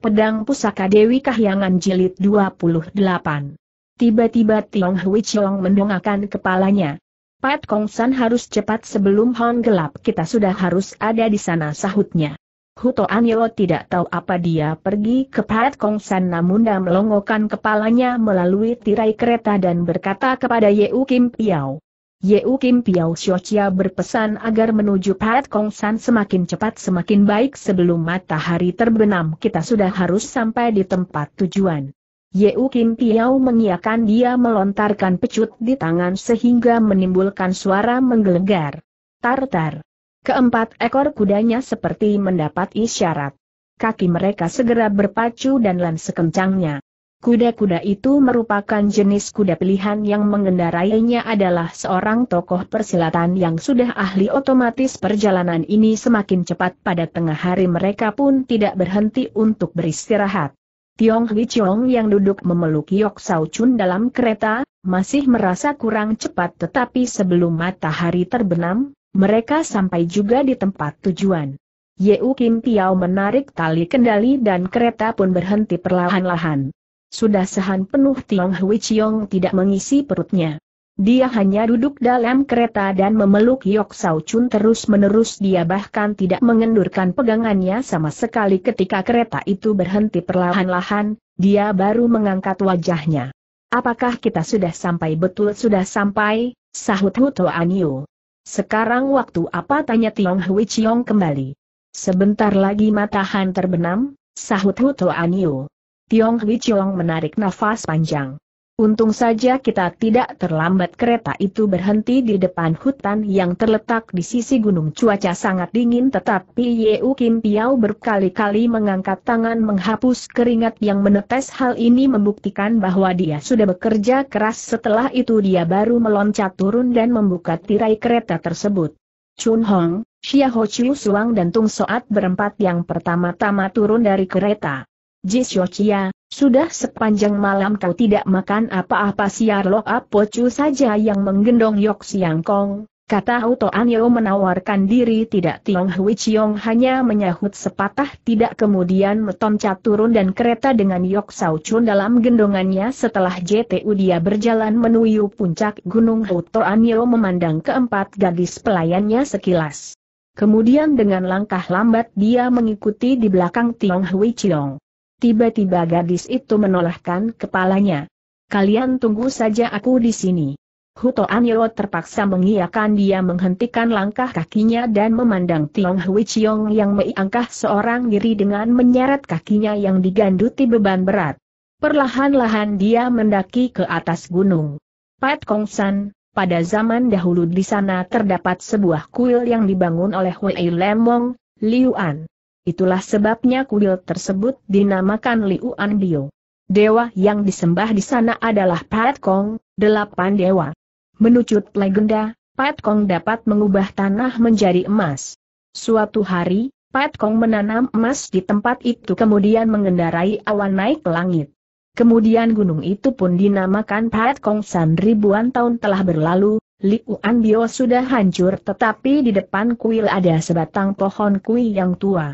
Pedang Pusaka Dewi Kahyangan Jilid 28. Tiba-tiba Tiong Hui Chong mendongakkan kepalanya. Pat Kong San harus cepat sebelum hon gelap kita sudah harus ada di sana sahutnya. Huto Anyo tidak tahu apa dia pergi ke Pat Kong San namun dia melongokkan kepalanya melalui tirai kereta dan berkata kepada Yeu Kim Piao. Yeu Kim Piao Xiochia berpesan agar menuju Pat Kong San semakin cepat semakin baik sebelum matahari terbenam kita sudah harus sampai di tempat tujuan. Yeu Kim Piao mengiakan dia melontarkan pecut di tangan sehingga menimbulkan suara menggelegar. Tartar. Keempat ekor kudanya seperti mendapat isyarat. Kaki mereka segera berpacu dan lan sekencangnya. Kuda-kuda itu merupakan jenis kuda pilihan yang mengendarainya adalah seorang tokoh persilatan yang sudah ahli otomatis perjalanan ini semakin cepat pada tengah hari mereka pun tidak berhenti untuk beristirahat. Tiong Hui Chong yang duduk memeluk Yok Sao Chun dalam kereta, masih merasa kurang cepat tetapi sebelum matahari terbenam, mereka sampai juga di tempat tujuan. Yeu Kim Piao menarik tali kendali dan kereta pun berhenti perlahan-lahan. Sudah sehan penuh Tiong Hui Chiong tidak mengisi perutnya. Dia hanya duduk dalam kereta dan memeluk Yok Sao Chun terus-menerus dia bahkan tidak mengendurkan pegangannya sama sekali ketika kereta itu berhenti perlahan-lahan, dia baru mengangkat wajahnya. Apakah kita sudah sampai betul sudah sampai, sahut Huto Anio. Sekarang waktu apa tanya Tiong Hui Chiong kembali. Sebentar lagi matahan terbenam, sahut Huto Anio. Tiong Hui Chong menarik nafas panjang. Untung saja kita tidak terlambat kereta itu berhenti di depan hutan yang terletak di sisi gunung cuaca sangat dingin tetapi Yeu Kim Piao berkali-kali mengangkat tangan menghapus keringat yang menetes hal ini membuktikan bahwa dia sudah bekerja keras setelah itu dia baru meloncat turun dan membuka tirai kereta tersebut. Chun Hong, Xia Ho Chiu Suang dan Tung Soat berempat yang pertama-tama turun dari kereta. Ji Jisyochia, sudah sepanjang malam kau tidak makan apa-apa siar lo apocu saja yang menggendong Yok Siang Kong, kata Auto Anyo menawarkan diri tidak Tiong Hui Chiong hanya menyahut sepatah tidak kemudian metoncat turun dan kereta dengan Yok Sao Chun dalam gendongannya setelah JTU dia berjalan menuju puncak gunung Auto Anyo memandang keempat gadis pelayannya sekilas. Kemudian dengan langkah lambat dia mengikuti di belakang Tiong Hui Chiong. Tiba-tiba gadis itu menolakkan kepalanya. Kalian tunggu saja aku di sini. Huto Anyo terpaksa mengiyakan dia menghentikan langkah kakinya dan memandang Tiong Hui Chiong yang meiangkah seorang diri dengan menyeret kakinya yang diganduti beban berat. Perlahan-lahan dia mendaki ke atas gunung. Pat Kong San, pada zaman dahulu di sana terdapat sebuah kuil yang dibangun oleh Wei Lemong, An. Itulah sebabnya kuil tersebut dinamakan Liu Dio. Dewa yang disembah di sana adalah Pat Kong, delapan dewa. Menucut legenda, Pat Kong dapat mengubah tanah menjadi emas. Suatu hari, Pat Kong menanam emas di tempat itu kemudian mengendarai awan naik ke langit. Kemudian gunung itu pun dinamakan Pat Kong San ribuan tahun telah berlalu, Liu Bio sudah hancur tetapi di depan kuil ada sebatang pohon kui yang tua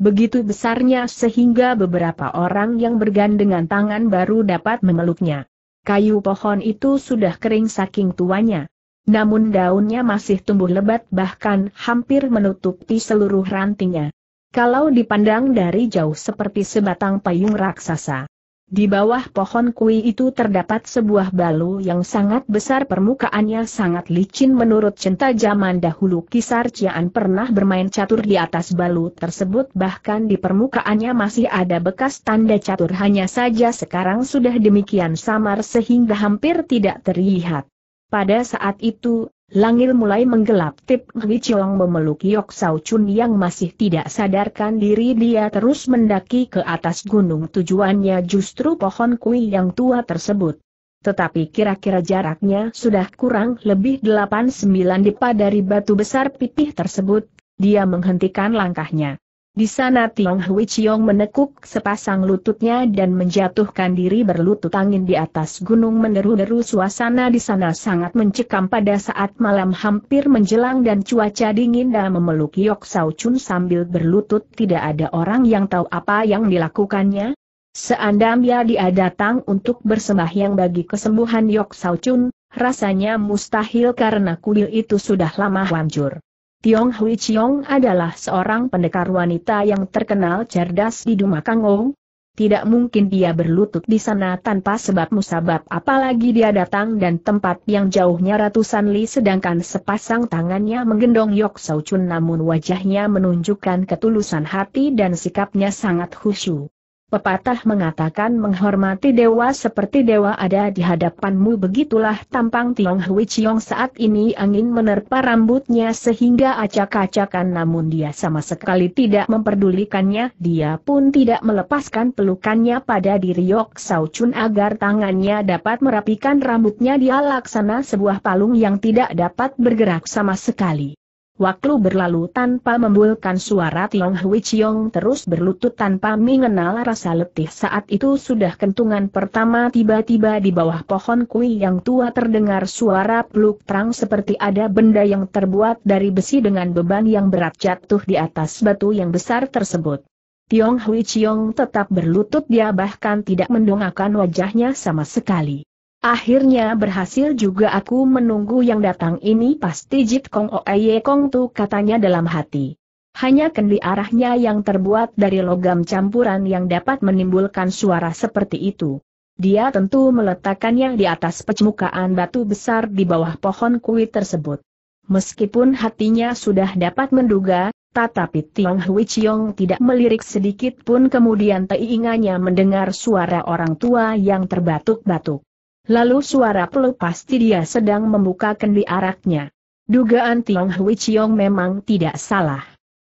begitu besarnya sehingga beberapa orang yang bergandengan tangan baru dapat memeluknya. Kayu pohon itu sudah kering saking tuanya. Namun daunnya masih tumbuh lebat bahkan hampir menutupi seluruh rantingnya. Kalau dipandang dari jauh seperti sebatang payung raksasa. Di bawah pohon kui itu terdapat sebuah balu yang sangat besar permukaannya sangat licin menurut cinta zaman dahulu Kisar Cian pernah bermain catur di atas balu tersebut bahkan di permukaannya masih ada bekas tanda catur hanya saja sekarang sudah demikian samar sehingga hampir tidak terlihat. Pada saat itu, Langit mulai menggelap Tip Ngi Chiong memeluk Yok Sao Chun yang masih tidak sadarkan diri dia terus mendaki ke atas gunung tujuannya justru pohon kui yang tua tersebut. Tetapi kira-kira jaraknya sudah kurang lebih 8-9 dipa dari batu besar pipih tersebut, dia menghentikan langkahnya. Di sana Tiong Hui Chiong menekuk sepasang lututnya dan menjatuhkan diri berlutut angin di atas gunung Meneru-neru suasana di sana sangat mencekam pada saat malam hampir menjelang dan cuaca dingin dan memeluk Yok Sao Chun sambil berlutut tidak ada orang yang tahu apa yang dilakukannya. Seandainya dia datang untuk bersembahyang bagi kesembuhan Yok Sao Chun, rasanya mustahil karena kuil itu sudah lama hancur. Tiong Hui Chiong adalah seorang pendekar wanita yang terkenal cerdas di Dumakangou. Tidak mungkin dia berlutut di sana tanpa sebab musabab apalagi dia datang dan tempat yang jauhnya ratusan li sedangkan sepasang tangannya menggendong Yok Sau Chun namun wajahnya menunjukkan ketulusan hati dan sikapnya sangat khusyuk. Pepatah mengatakan menghormati dewa seperti dewa ada di hadapanmu begitulah tampang Tiong Hui Chiong saat ini angin menerpa rambutnya sehingga acak-acakan namun dia sama sekali tidak memperdulikannya dia pun tidak melepaskan pelukannya pada diri Yok Sao Chun agar tangannya dapat merapikan rambutnya dia laksana sebuah palung yang tidak dapat bergerak sama sekali. Waktu berlalu tanpa membulkan suara Tiong Hui Chiong terus berlutut tanpa mengenal rasa letih saat itu sudah kentungan pertama tiba-tiba di bawah pohon kui yang tua terdengar suara peluk terang seperti ada benda yang terbuat dari besi dengan beban yang berat jatuh di atas batu yang besar tersebut. Tiong Hui Chiong tetap berlutut dia bahkan tidak mendongakkan wajahnya sama sekali. Akhirnya berhasil juga aku menunggu yang datang ini pasti Jit Kong Oeye Kong Tu katanya dalam hati. Hanya kendi arahnya yang terbuat dari logam campuran yang dapat menimbulkan suara seperti itu. Dia tentu meletakkannya di atas pecmukaan batu besar di bawah pohon kui tersebut. Meskipun hatinya sudah dapat menduga, tetapi Tiong Hui Chiong tidak melirik sedikit pun kemudian teingannya mendengar suara orang tua yang terbatuk-batuk. Lalu suara peluk pasti dia sedang membuka kendi araknya. Dugaan Tiong Hui Chiong memang tidak salah.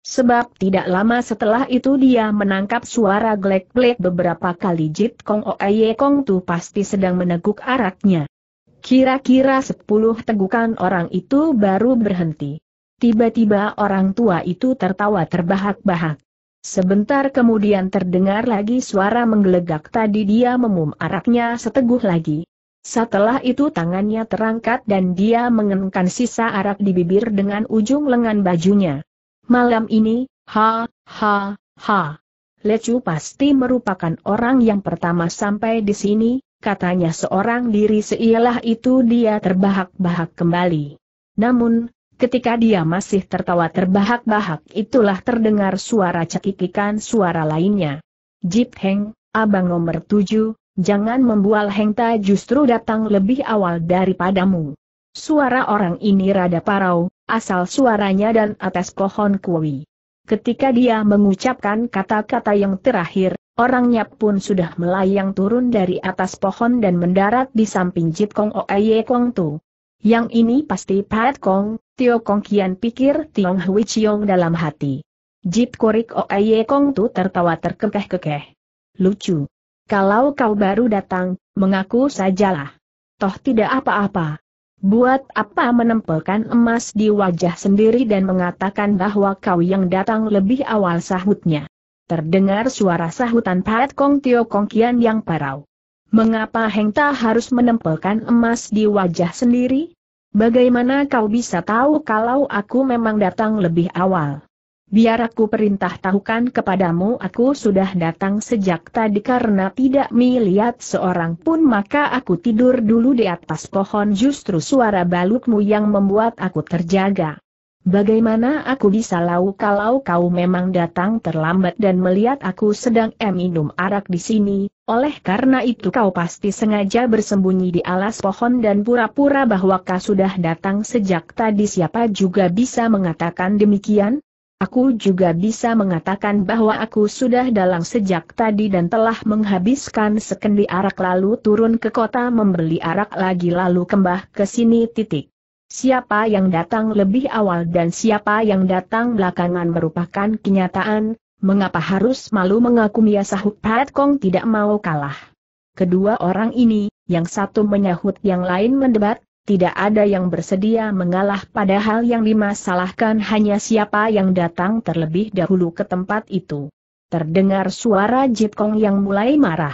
Sebab tidak lama setelah itu dia menangkap suara glek-glek beberapa kali Jit Kong Oye Kong Tu pasti sedang meneguk araknya. Kira-kira sepuluh tegukan orang itu baru berhenti. Tiba-tiba orang tua itu tertawa terbahak-bahak. Sebentar kemudian terdengar lagi suara menggelegak tadi dia memum araknya seteguh lagi. Setelah itu tangannya terangkat dan dia mengenakan sisa arak di bibir dengan ujung lengan bajunya. Malam ini, ha, ha, ha. Lecu pasti merupakan orang yang pertama sampai di sini, katanya seorang diri seialah itu dia terbahak-bahak kembali. Namun, ketika dia masih tertawa terbahak-bahak itulah terdengar suara cekikikan suara lainnya. Jip Heng, abang nomor tujuh, jangan membual Hengta justru datang lebih awal daripadamu. Suara orang ini rada parau, asal suaranya dan atas pohon kuwi. Ketika dia mengucapkan kata-kata yang terakhir, orangnya pun sudah melayang turun dari atas pohon dan mendarat di samping Jit Kong Oye Kong Tu. Yang ini pasti Pat Kong, Tio Kong Kian pikir Tiong Hui Chiong dalam hati. Jit Korik Oye Kong Tu tertawa terkekeh-kekeh. Lucu. Kalau kau baru datang, mengaku sajalah. Toh tidak apa-apa. Buat apa menempelkan emas di wajah sendiri dan mengatakan bahwa kau yang datang lebih awal sahutnya. Terdengar suara sahutan Pat Kong Tio Kong Kian yang parau. Mengapa Hengta harus menempelkan emas di wajah sendiri? Bagaimana kau bisa tahu kalau aku memang datang lebih awal? Biar aku perintah tahukan kepadamu aku sudah datang sejak tadi karena tidak melihat seorang pun maka aku tidur dulu di atas pohon justru suara balukmu yang membuat aku terjaga. Bagaimana aku bisa lau kalau kau memang datang terlambat dan melihat aku sedang minum arak di sini, oleh karena itu kau pasti sengaja bersembunyi di alas pohon dan pura-pura bahwa kau sudah datang sejak tadi siapa juga bisa mengatakan demikian? Aku juga bisa mengatakan bahwa aku sudah dalang sejak tadi dan telah menghabiskan sekendi arak lalu turun ke kota membeli arak lagi lalu kembah ke sini titik. Siapa yang datang lebih awal dan siapa yang datang belakangan merupakan kenyataan, mengapa harus malu mengaku? Mia sahut Pat Kong tidak mau kalah. Kedua orang ini, yang satu menyahut yang lain mendebat, tidak ada yang bersedia mengalah padahal yang dimasalahkan hanya siapa yang datang terlebih dahulu ke tempat itu. Terdengar suara Jit Kong yang mulai marah.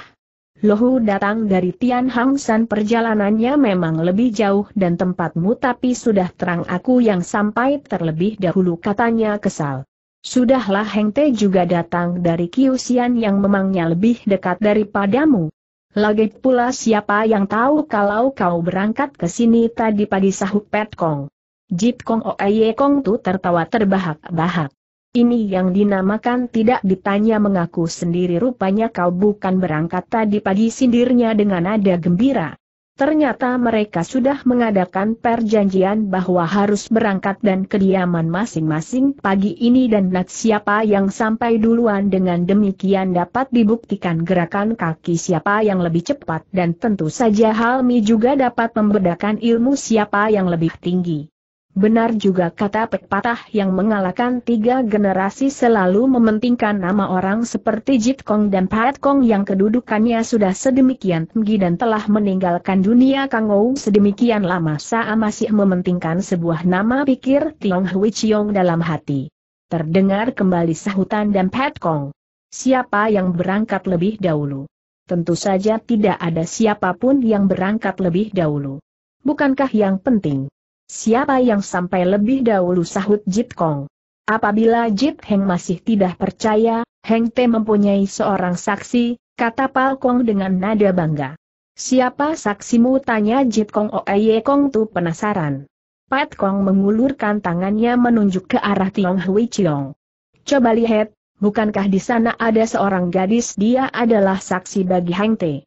Lohu datang dari Tian Hang San perjalanannya memang lebih jauh dan tempatmu tapi sudah terang aku yang sampai terlebih dahulu katanya kesal. Sudahlah Heng Te juga datang dari Kiusian yang memangnya lebih dekat daripadamu, lagi pula siapa yang tahu kalau kau berangkat ke sini tadi pagi sahuk Pet Kong. Jip Kong Oeye Kong Tu tertawa terbahak-bahak. Ini yang dinamakan tidak ditanya mengaku sendiri rupanya kau bukan berangkat tadi pagi sindirnya dengan nada gembira. Ternyata mereka sudah mengadakan perjanjian bahwa harus berangkat dan kediaman masing-masing pagi ini dan siapa yang sampai duluan dengan demikian dapat dibuktikan gerakan kaki siapa yang lebih cepat dan tentu saja Halmi juga dapat membedakan ilmu siapa yang lebih tinggi. Benar juga kata pepatah yang mengalahkan tiga generasi selalu mementingkan nama orang seperti Jit Kong dan Pat Kong yang kedudukannya sudah sedemikian tinggi dan telah meninggalkan dunia Kang Ou sedemikian lama Saa masih mementingkan sebuah nama pikir Tiong Hui Chiong dalam hati. Terdengar kembali sahutan dan Pat Kong. Siapa yang berangkat lebih dahulu? Tentu saja tidak ada siapapun yang berangkat lebih dahulu. Bukankah yang penting? Siapa yang sampai lebih dahulu sahut Jip Kong? Apabila Jip Heng masih tidak percaya, Heng Te mempunyai seorang saksi, kata Pal Kong dengan nada bangga. Siapa saksimu tanya Jip Kong Oeye oh, Kong tu penasaran. Pat Kong mengulurkan tangannya menunjuk ke arah Tiong Hui Chiong. Coba lihat, bukankah di sana ada seorang gadis dia adalah saksi bagi Heng Te.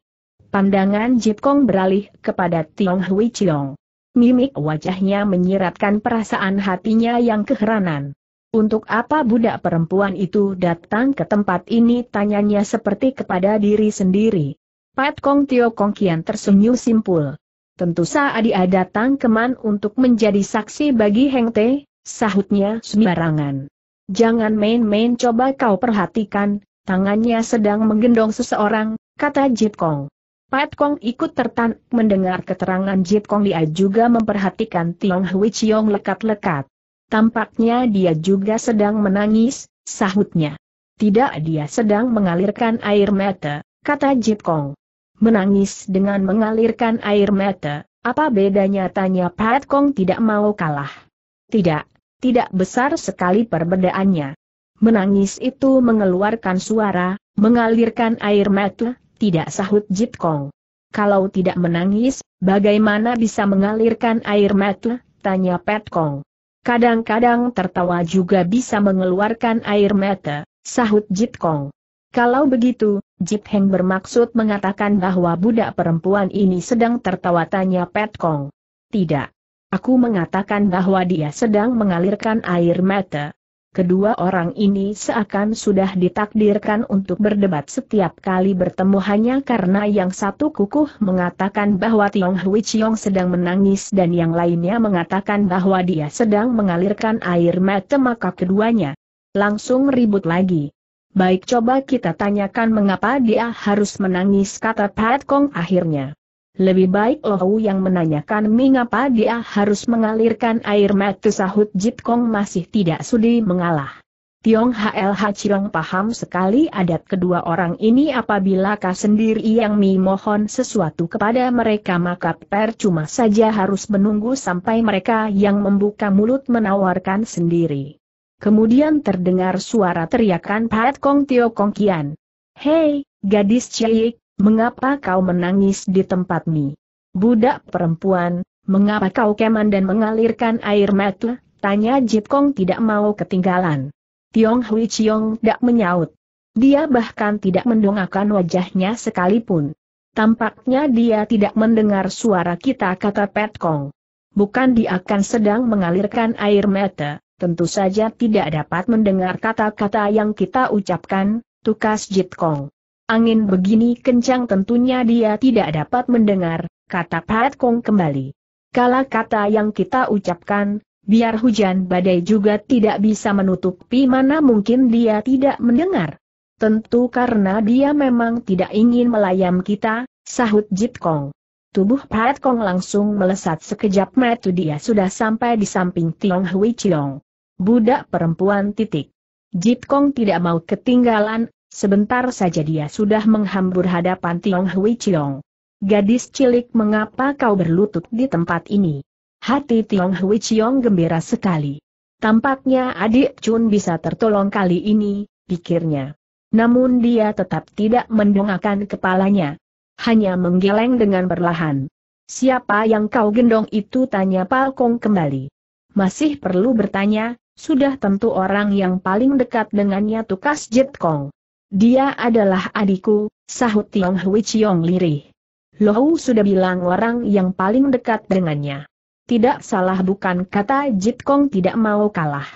Pandangan Jip Kong beralih kepada Tiong Hui Chiong. Mimik wajahnya menyiratkan perasaan hatinya yang keheranan. Untuk apa budak perempuan itu datang ke tempat ini tanyanya seperti kepada diri sendiri. Pat Kong Tio Kong Kian tersenyum simpul. Tentu Saadia datang keman untuk menjadi saksi bagi Heng Te, sahutnya sembarangan. Jangan main-main coba kau perhatikan, tangannya sedang menggendong seseorang, kata Jip Kong. Pat Kong ikut tertan, mendengar keterangan Jit Kong dia juga memperhatikan Tiong Hui Chiong lekat-lekat. Tampaknya dia juga sedang menangis, sahutnya. Tidak dia sedang mengalirkan air mata, kata Jit Kong. Menangis dengan mengalirkan air mata, apa bedanya tanya Pat Kong tidak mau kalah. Tidak, tidak besar sekali perbedaannya. Menangis itu mengeluarkan suara, mengalirkan air mata, tidak sahut Jit Kong. Kalau tidak menangis, bagaimana bisa mengalirkan air mata? Tanya Pet Kong. Kadang-kadang tertawa juga bisa mengeluarkan air mata, sahut Jit Kong. Kalau begitu, Jit Heng bermaksud mengatakan bahwa budak perempuan ini sedang tertawa tanya Pet Kong. Tidak. Aku mengatakan bahwa dia sedang mengalirkan air mata, kedua orang ini seakan sudah ditakdirkan untuk berdebat setiap kali bertemu hanya karena yang satu kukuh mengatakan bahwa Tiong Hui Chiong sedang menangis dan yang lainnya mengatakan bahwa dia sedang mengalirkan air mata maka keduanya langsung ribut lagi. Baik coba kita tanyakan mengapa dia harus menangis kata Pat Kong akhirnya. Lebih baik Lohu yang menanyakan mengapa dia harus mengalirkan air mata sahut Jit Kong masih tidak sudi mengalah. Tiong HLH Chirong paham sekali adat kedua orang ini apabila kah sendiri yang memohon sesuatu kepada mereka maka percuma saja harus menunggu sampai mereka yang membuka mulut menawarkan sendiri. Kemudian terdengar suara teriakan Pat Kong Tio Kong Kian. Hei, gadis cilik, Mengapa kau menangis di tempat ini, Budak perempuan, mengapa kau keman dan mengalirkan air mata? Tanya Jit Kong tidak mau ketinggalan. Tiong Hui Chiong tak menyaut. Dia bahkan tidak mendongakkan wajahnya sekalipun. Tampaknya dia tidak mendengar suara kita kata Pet Kong. Bukan dia akan sedang mengalirkan air mata, tentu saja tidak dapat mendengar kata-kata yang kita ucapkan, tukas Jit Kong. Angin begini kencang tentunya dia tidak dapat mendengar, kata Pat Kong kembali. Kala kata yang kita ucapkan, biar hujan badai juga tidak bisa menutupi mana mungkin dia tidak mendengar. Tentu karena dia memang tidak ingin melayam kita, sahut Jit Kong. Tubuh Pat Kong langsung melesat sekejap metu dia sudah sampai di samping Tiong Hui Chiong. Budak perempuan titik. Jit Kong tidak mau ketinggalan Sebentar saja dia sudah menghambur hadapan Tiong Hui Chiong. Gadis cilik mengapa kau berlutut di tempat ini? Hati Tiong Hui Chiong gembira sekali. Tampaknya adik Chun bisa tertolong kali ini, pikirnya. Namun dia tetap tidak mendongakkan kepalanya. Hanya menggeleng dengan perlahan. Siapa yang kau gendong itu tanya Pak Kong kembali. Masih perlu bertanya, sudah tentu orang yang paling dekat dengannya Tukas Jet Kong. Dia adalah adikku, sahut Tiong Hui Chiong lirih. Lohu sudah bilang orang yang paling dekat dengannya. Tidak salah bukan kata Jit Kong tidak mau kalah.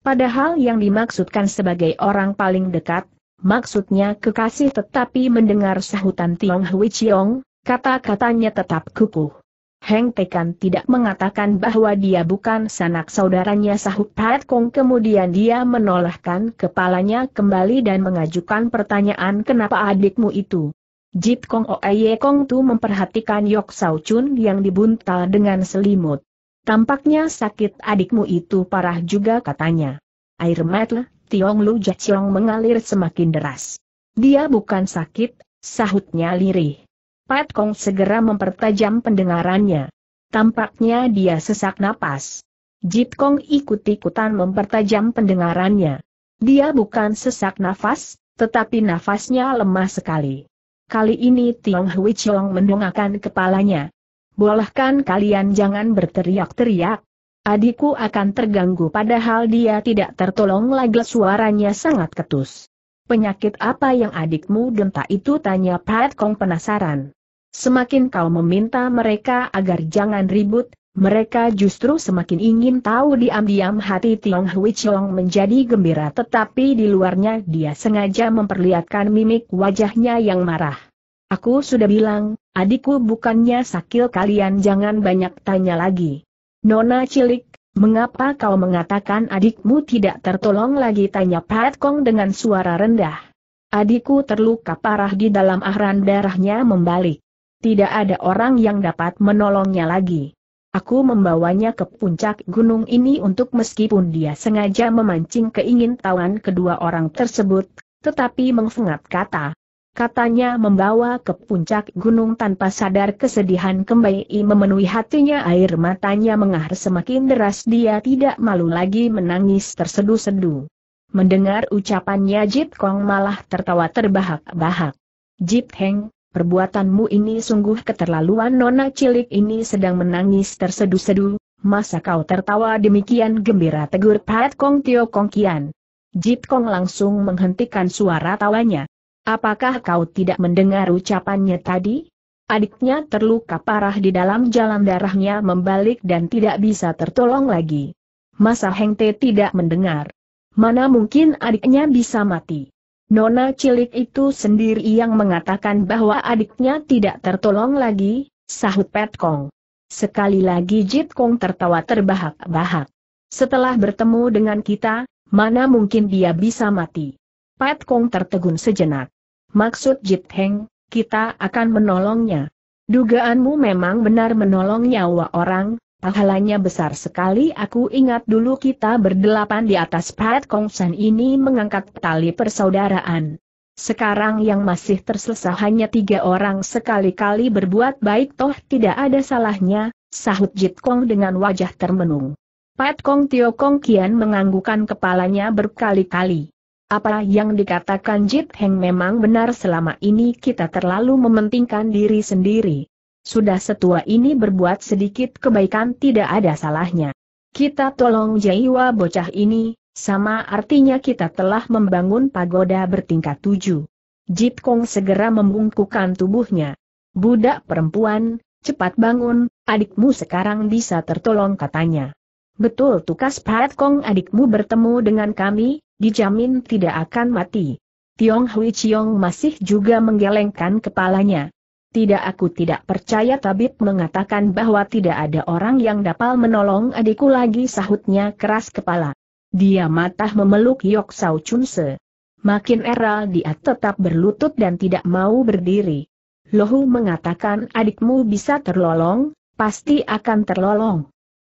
Padahal yang dimaksudkan sebagai orang paling dekat, maksudnya kekasih tetapi mendengar sahutan Tiong Hui Chiong, kata-katanya tetap kukuh. Heng Pekan tidak mengatakan bahwa dia bukan sanak saudaranya Sahut Pat Kong kemudian dia menolakkan kepalanya kembali dan mengajukan pertanyaan kenapa adikmu itu. Jit Kong Oeye Kong Tu memperhatikan Yok Sao Chun yang dibuntal dengan selimut. Tampaknya sakit adikmu itu parah juga katanya. Air mata Tiong Lu Jaciong mengalir semakin deras. Dia bukan sakit, sahutnya lirih. Pat Kong segera mempertajam pendengarannya. Tampaknya dia sesak napas. Jit Kong ikut-ikutan mempertajam pendengarannya. Dia bukan sesak nafas, tetapi nafasnya lemah sekali. Kali ini Tiong Hui Chong mendongakkan kepalanya. Bolehkan kalian jangan berteriak-teriak. Adikku akan terganggu padahal dia tidak tertolong lagi suaranya sangat ketus. Penyakit apa yang adikmu genta itu tanya Pat Kong penasaran. Semakin kau meminta mereka agar jangan ribut, mereka justru semakin ingin tahu diam-diam hati Tiong Hui Chong menjadi gembira tetapi di luarnya dia sengaja memperlihatkan mimik wajahnya yang marah. Aku sudah bilang, adikku bukannya sakil kalian jangan banyak tanya lagi. Nona cilik, mengapa kau mengatakan adikmu tidak tertolong lagi tanya Pat Kong dengan suara rendah. Adikku terluka parah di dalam ahran darahnya membalik tidak ada orang yang dapat menolongnya lagi. Aku membawanya ke puncak gunung ini untuk meskipun dia sengaja memancing keingin tawan kedua orang tersebut, tetapi mengfengat kata. Katanya membawa ke puncak gunung tanpa sadar kesedihan kembali memenuhi hatinya air matanya mengahar semakin deras dia tidak malu lagi menangis tersedu-sedu. Mendengar ucapannya Jip Kong malah tertawa terbahak-bahak. Jip Heng, perbuatanmu ini sungguh keterlaluan nona cilik ini sedang menangis terseduh-seduh, masa kau tertawa demikian gembira tegur Pat Kong Tio Kong Kian. Jit Kong langsung menghentikan suara tawanya. Apakah kau tidak mendengar ucapannya tadi? Adiknya terluka parah di dalam jalan darahnya membalik dan tidak bisa tertolong lagi. Masa Heng Hengte tidak mendengar. Mana mungkin adiknya bisa mati? Nona cilik itu sendiri yang mengatakan bahwa adiknya tidak tertolong lagi, sahut Pet Kong. Sekali lagi Jit Kong tertawa terbahak-bahak. Setelah bertemu dengan kita, mana mungkin dia bisa mati. Pet Kong tertegun sejenak. Maksud Jit Heng, kita akan menolongnya. Dugaanmu memang benar menolong nyawa orang, Pahalanya besar sekali aku ingat dulu kita berdelapan di atas Pat Kongsan ini mengangkat tali persaudaraan. Sekarang yang masih terselesah hanya tiga orang sekali-kali berbuat baik toh tidak ada salahnya, sahut Jit Kong dengan wajah termenung. Pat Kong Tio Kong Kian menganggukan kepalanya berkali-kali. Apa yang dikatakan Jit Heng memang benar selama ini kita terlalu mementingkan diri sendiri. Sudah setua ini berbuat sedikit kebaikan tidak ada salahnya. Kita tolong jiwa bocah ini, sama artinya kita telah membangun pagoda bertingkat tujuh. Jip Kong segera membungkukkan tubuhnya. Budak perempuan, cepat bangun, adikmu sekarang bisa tertolong katanya. Betul tukas Pat Kong adikmu bertemu dengan kami, dijamin tidak akan mati. Tiong Hui Chiong masih juga menggelengkan kepalanya. Tidak aku tidak percaya tabib mengatakan bahwa tidak ada orang yang dapat menolong adikku lagi sahutnya keras kepala. Dia matah memeluk Yok Sao Chun Makin era dia tetap berlutut dan tidak mau berdiri. Lohu mengatakan adikmu bisa terlolong, pasti akan terlolong.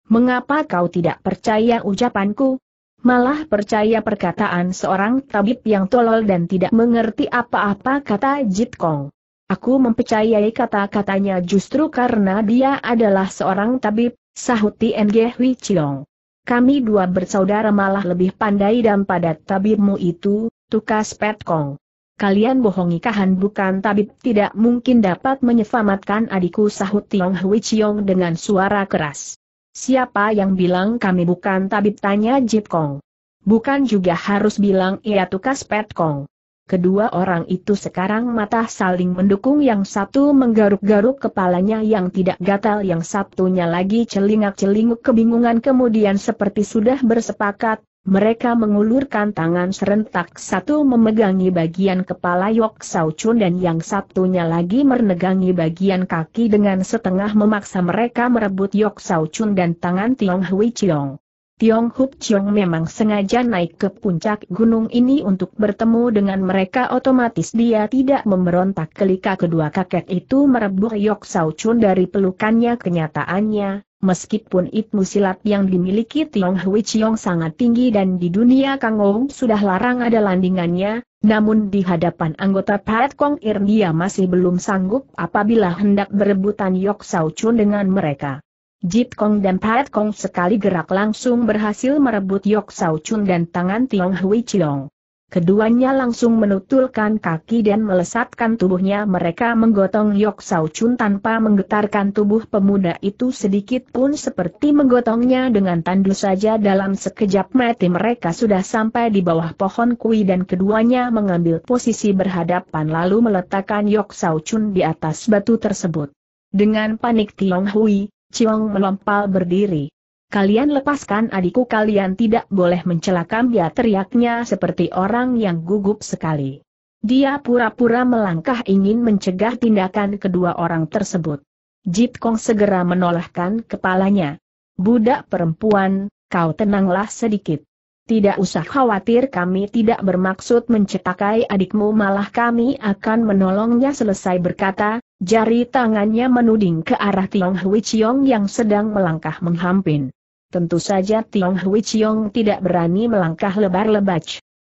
Mengapa kau tidak percaya ucapanku? Malah percaya perkataan seorang tabib yang tolol dan tidak mengerti apa-apa kata Jit Kong. Aku mempercayai kata-katanya justru karena dia adalah seorang tabib, Sahuti NG Hui Chiong. Kami dua bersaudara malah lebih pandai dan padat tabibmu itu, tukas Pet Kong. Kalian bohongi kahan bukan tabib tidak mungkin dapat menyelamatkan adikku sahut Tiong Hui Chiong dengan suara keras. Siapa yang bilang kami bukan tabib tanya Jip Kong. Bukan juga harus bilang ia tukas Pet Kong. Kedua orang itu sekarang mata saling mendukung yang satu menggaruk-garuk kepalanya yang tidak gatal yang satunya lagi celingak-celinguk kebingungan kemudian seperti sudah bersepakat, mereka mengulurkan tangan serentak satu memegangi bagian kepala Yok Sao Chun dan yang satunya lagi menegangi bagian kaki dengan setengah memaksa mereka merebut Yok Sao Chun dan tangan Tiong Hui Chiong. Tiong Huk Chiong memang sengaja naik ke puncak gunung ini untuk bertemu dengan mereka otomatis dia tidak memberontak kelika kedua kakek itu merebut Yok Sao Chun dari pelukannya kenyataannya, meskipun ilmu silat yang dimiliki Tiong Hui Chiong sangat tinggi dan di dunia Kang Ong sudah larang ada landingannya, namun di hadapan anggota Pat Kong Ir dia masih belum sanggup apabila hendak berebutan Yok Sao Chun dengan mereka. Jip Kong dan Pat Kong sekali gerak langsung berhasil merebut Yok Sao Chun dan tangan Tiong Hui Chilong. Keduanya langsung menutulkan kaki dan melesatkan tubuhnya mereka menggotong Yok Sao Chun tanpa menggetarkan tubuh pemuda itu sedikit pun seperti menggotongnya dengan tandu saja dalam sekejap mati mereka sudah sampai di bawah pohon kui dan keduanya mengambil posisi berhadapan lalu meletakkan Yok Sao Chun di atas batu tersebut. Dengan panik Tiong Hui, Ciong melompat berdiri. Kalian lepaskan adikku kalian tidak boleh mencelakam dia teriaknya seperti orang yang gugup sekali. Dia pura-pura melangkah ingin mencegah tindakan kedua orang tersebut. Jit Kong segera menolakkan kepalanya. Budak perempuan, kau tenanglah sedikit. Tidak usah khawatir kami tidak bermaksud mencetakai adikmu malah kami akan menolongnya selesai berkata, Jari tangannya menuding ke arah Tiong Hui Chiong yang sedang melangkah menghampin. Tentu saja Tiong Hui Chiong tidak berani melangkah lebar lebar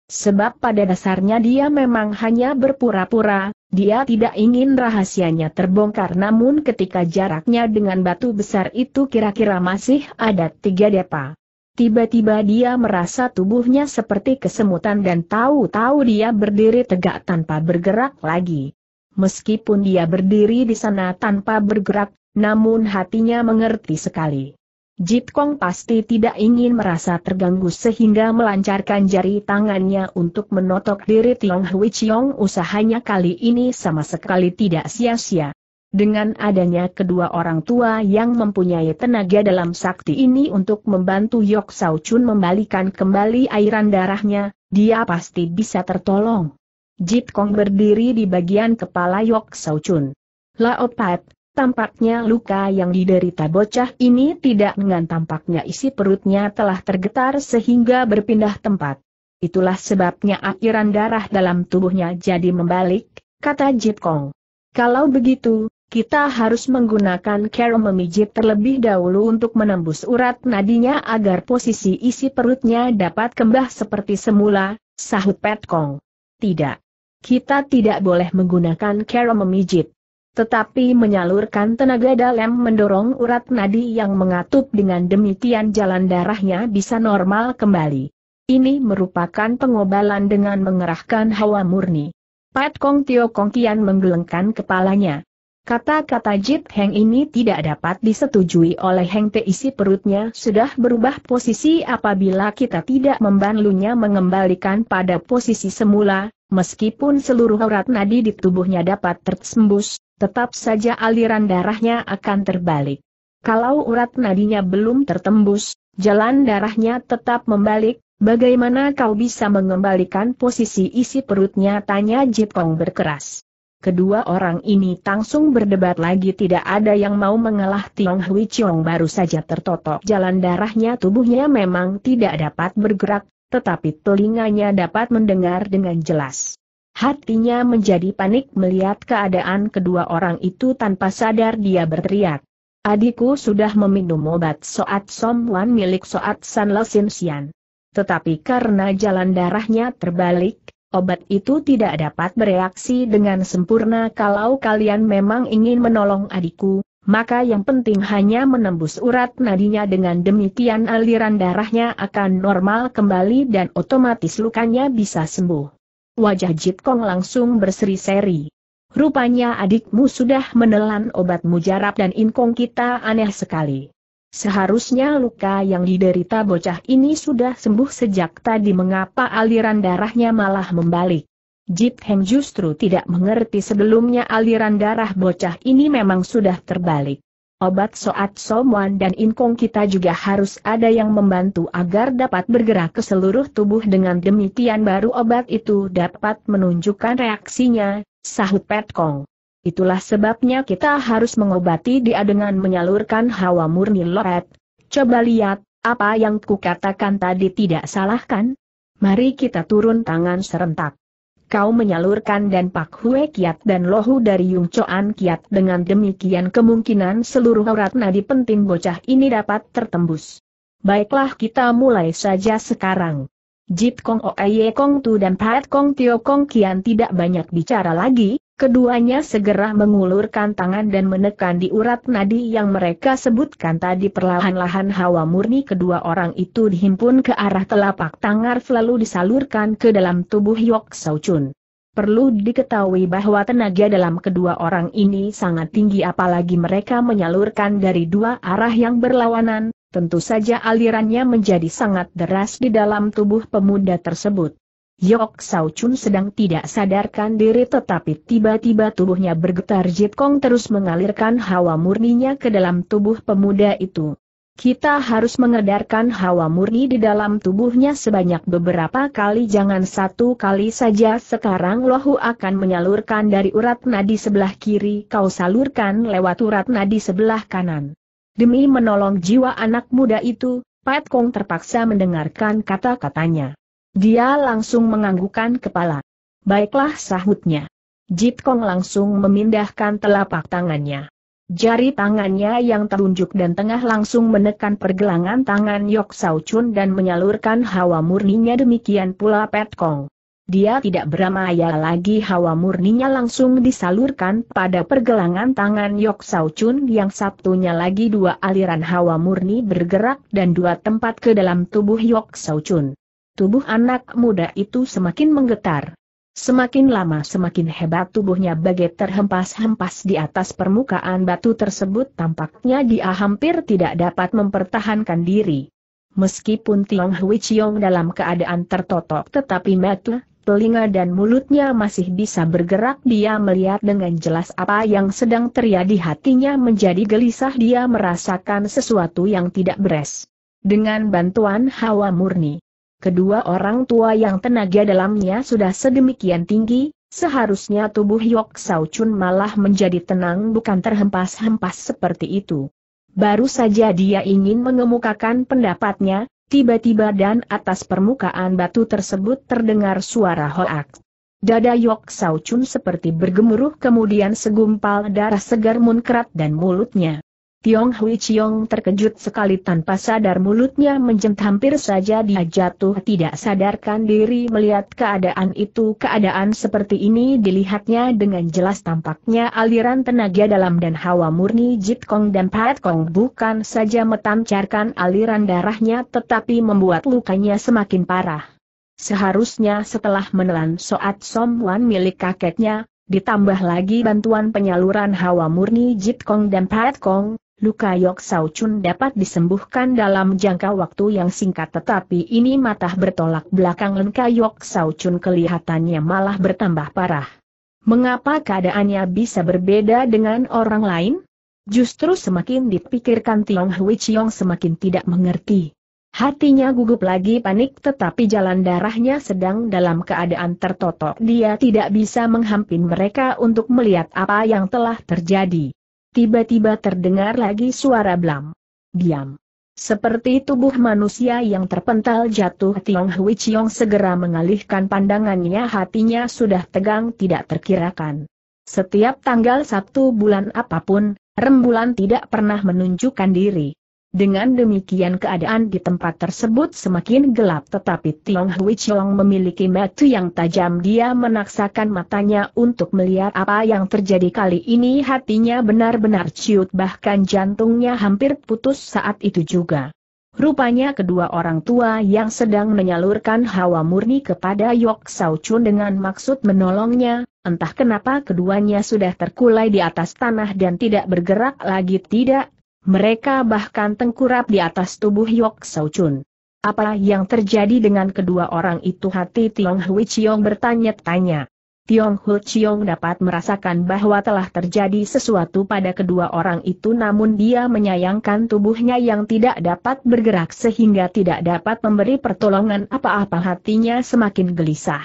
Sebab pada dasarnya dia memang hanya berpura-pura, dia tidak ingin rahasianya terbongkar namun ketika jaraknya dengan batu besar itu kira-kira masih ada tiga depa. Tiba-tiba dia merasa tubuhnya seperti kesemutan dan tahu-tahu dia berdiri tegak tanpa bergerak lagi meskipun dia berdiri di sana tanpa bergerak, namun hatinya mengerti sekali. Jit Kong pasti tidak ingin merasa terganggu sehingga melancarkan jari tangannya untuk menotok diri Tiong Hui Chiong usahanya kali ini sama sekali tidak sia-sia. Dengan adanya kedua orang tua yang mempunyai tenaga dalam sakti ini untuk membantu Yok Sao Chun membalikan kembali airan darahnya, dia pasti bisa tertolong. Jip Kong berdiri di bagian kepala Yok Sao Chun. Lao tampaknya luka yang diderita bocah ini tidak dengan tampaknya isi perutnya telah tergetar sehingga berpindah tempat. Itulah sebabnya akhiran darah dalam tubuhnya jadi membalik, kata Jip Kong. Kalau begitu, kita harus menggunakan kero memijit terlebih dahulu untuk menembus urat nadinya agar posisi isi perutnya dapat kembah seperti semula, sahut Pet Kong. Tidak kita tidak boleh menggunakan cara memijit. Tetapi menyalurkan tenaga dalam mendorong urat nadi yang mengatup dengan demikian jalan darahnya bisa normal kembali. Ini merupakan pengobalan dengan mengerahkan hawa murni. Pat Kong Tio Kong Kian menggelengkan kepalanya. Kata-kata Jit Heng ini tidak dapat disetujui oleh Heng Te isi perutnya sudah berubah posisi apabila kita tidak membantunya mengembalikan pada posisi semula, meskipun seluruh urat nadi di tubuhnya dapat tersembus, tetap saja aliran darahnya akan terbalik. Kalau urat nadinya belum tertembus, jalan darahnya tetap membalik, bagaimana kau bisa mengembalikan posisi isi perutnya tanya Jit Kong berkeras. Kedua orang ini langsung berdebat lagi tidak ada yang mau mengalah Tiong Hui Chong baru saja tertotok jalan darahnya tubuhnya memang tidak dapat bergerak, tetapi telinganya dapat mendengar dengan jelas. Hatinya menjadi panik melihat keadaan kedua orang itu tanpa sadar dia berteriak. Adikku sudah meminum obat Soat Som Wan milik Soat San Lesin Sian. Tetapi karena jalan darahnya terbalik, Obat itu tidak dapat bereaksi dengan sempurna kalau kalian memang ingin menolong adikku, maka yang penting hanya menembus urat nadinya dengan demikian aliran darahnya akan normal kembali dan otomatis lukanya bisa sembuh. Wajah Jit Kong langsung berseri-seri. Rupanya adikmu sudah menelan obat mujarab dan inkong kita aneh sekali. Seharusnya luka yang diderita bocah ini sudah sembuh sejak tadi mengapa aliran darahnya malah membalik. Jip Heng justru tidak mengerti sebelumnya aliran darah bocah ini memang sudah terbalik. Obat Soat somwan dan Inkong kita juga harus ada yang membantu agar dapat bergerak ke seluruh tubuh dengan demikian baru obat itu dapat menunjukkan reaksinya, sahut Pet Kong. Itulah sebabnya kita harus mengobati dia dengan menyalurkan hawa murni loret. Coba lihat, apa yang kukatakan tadi tidak salah kan? Mari kita turun tangan serentak. Kau menyalurkan dan Pak Hue Kiat dan Lohu dari Yung Choan Kiat dengan demikian kemungkinan seluruh urat nadi penting bocah ini dapat tertembus. Baiklah kita mulai saja sekarang. Jit Kong Oeye Kong Tu dan Pat Kong Tio Kong Kian tidak banyak bicara lagi, Keduanya segera mengulurkan tangan dan menekan di urat nadi yang mereka sebutkan tadi perlahan-lahan hawa murni kedua orang itu dihimpun ke arah telapak tangan lalu disalurkan ke dalam tubuh Yok Sao Chun. Perlu diketahui bahwa tenaga dalam kedua orang ini sangat tinggi apalagi mereka menyalurkan dari dua arah yang berlawanan, tentu saja alirannya menjadi sangat deras di dalam tubuh pemuda tersebut. Yok Sao Chun sedang tidak sadarkan diri tetapi tiba-tiba tubuhnya bergetar Jit Kong terus mengalirkan hawa murninya ke dalam tubuh pemuda itu. Kita harus mengedarkan hawa murni di dalam tubuhnya sebanyak beberapa kali jangan satu kali saja sekarang lohu akan menyalurkan dari urat nadi sebelah kiri kau salurkan lewat urat nadi sebelah kanan. Demi menolong jiwa anak muda itu, Pat Kong terpaksa mendengarkan kata-katanya. Dia langsung menganggukkan kepala. Baiklah sahutnya. Jit Kong langsung memindahkan telapak tangannya. Jari tangannya yang telunjuk dan tengah langsung menekan pergelangan tangan Yok Sao Chun dan menyalurkan hawa murninya demikian pula Pet Kong. Dia tidak beramaya lagi hawa murninya langsung disalurkan pada pergelangan tangan Yok Sao Chun yang satunya lagi dua aliran hawa murni bergerak dan dua tempat ke dalam tubuh Yok Sao Chun. Tubuh anak muda itu semakin menggetar. Semakin lama semakin hebat tubuhnya bagai terhempas-hempas di atas permukaan batu tersebut tampaknya dia hampir tidak dapat mempertahankan diri. Meskipun Tiong Hui Chiong dalam keadaan tertotok tetapi mata, telinga dan mulutnya masih bisa bergerak dia melihat dengan jelas apa yang sedang terjadi hatinya menjadi gelisah dia merasakan sesuatu yang tidak beres. Dengan bantuan hawa murni, kedua orang tua yang tenaga dalamnya sudah sedemikian tinggi, seharusnya tubuh Yok Sao Chun malah menjadi tenang bukan terhempas-hempas seperti itu. Baru saja dia ingin mengemukakan pendapatnya, tiba-tiba dan atas permukaan batu tersebut terdengar suara hoak. Dada Yok Sao Chun seperti bergemuruh kemudian segumpal darah segar munkrat dan mulutnya Tiong Hui Chiong terkejut sekali tanpa sadar mulutnya menjent hampir saja dia jatuh tidak sadarkan diri melihat keadaan itu keadaan seperti ini dilihatnya dengan jelas tampaknya aliran tenaga dalam dan hawa murni Jit Kong dan Pat Kong bukan saja metancarkan aliran darahnya tetapi membuat lukanya semakin parah. Seharusnya setelah menelan soat somwan milik kakeknya, Ditambah lagi bantuan penyaluran hawa murni Jit Kong dan Pat Kong, luka Yok Sao Chun dapat disembuhkan dalam jangka waktu yang singkat tetapi ini matah bertolak belakang luka Yok Sao Chun kelihatannya malah bertambah parah. Mengapa keadaannya bisa berbeda dengan orang lain? Justru semakin dipikirkan Tiong Hui Chiong semakin tidak mengerti. Hatinya gugup lagi panik tetapi jalan darahnya sedang dalam keadaan tertotok. Dia tidak bisa menghampin mereka untuk melihat apa yang telah terjadi. Tiba-tiba terdengar lagi suara blam. Diam. Seperti tubuh manusia yang terpental jatuh Tiong Hui Chiong segera mengalihkan pandangannya hatinya sudah tegang tidak terkirakan. Setiap tanggal Sabtu bulan apapun, rembulan tidak pernah menunjukkan diri. Dengan demikian keadaan di tempat tersebut semakin gelap tetapi Tiong Hui Chiong memiliki mata yang tajam dia menaksakan matanya untuk melihat apa yang terjadi kali ini hatinya benar-benar ciut bahkan jantungnya hampir putus saat itu juga. Rupanya kedua orang tua yang sedang menyalurkan hawa murni kepada Yok Sao Chun dengan maksud menolongnya, entah kenapa keduanya sudah terkulai di atas tanah dan tidak bergerak lagi tidak mereka bahkan tengkurap di atas tubuh Yok Sau Chun. Apa yang terjadi dengan kedua orang itu hati Tiong Hui Chiong bertanya-tanya. Tiong Hui Chiong dapat merasakan bahwa telah terjadi sesuatu pada kedua orang itu namun dia menyayangkan tubuhnya yang tidak dapat bergerak sehingga tidak dapat memberi pertolongan apa-apa hatinya semakin gelisah.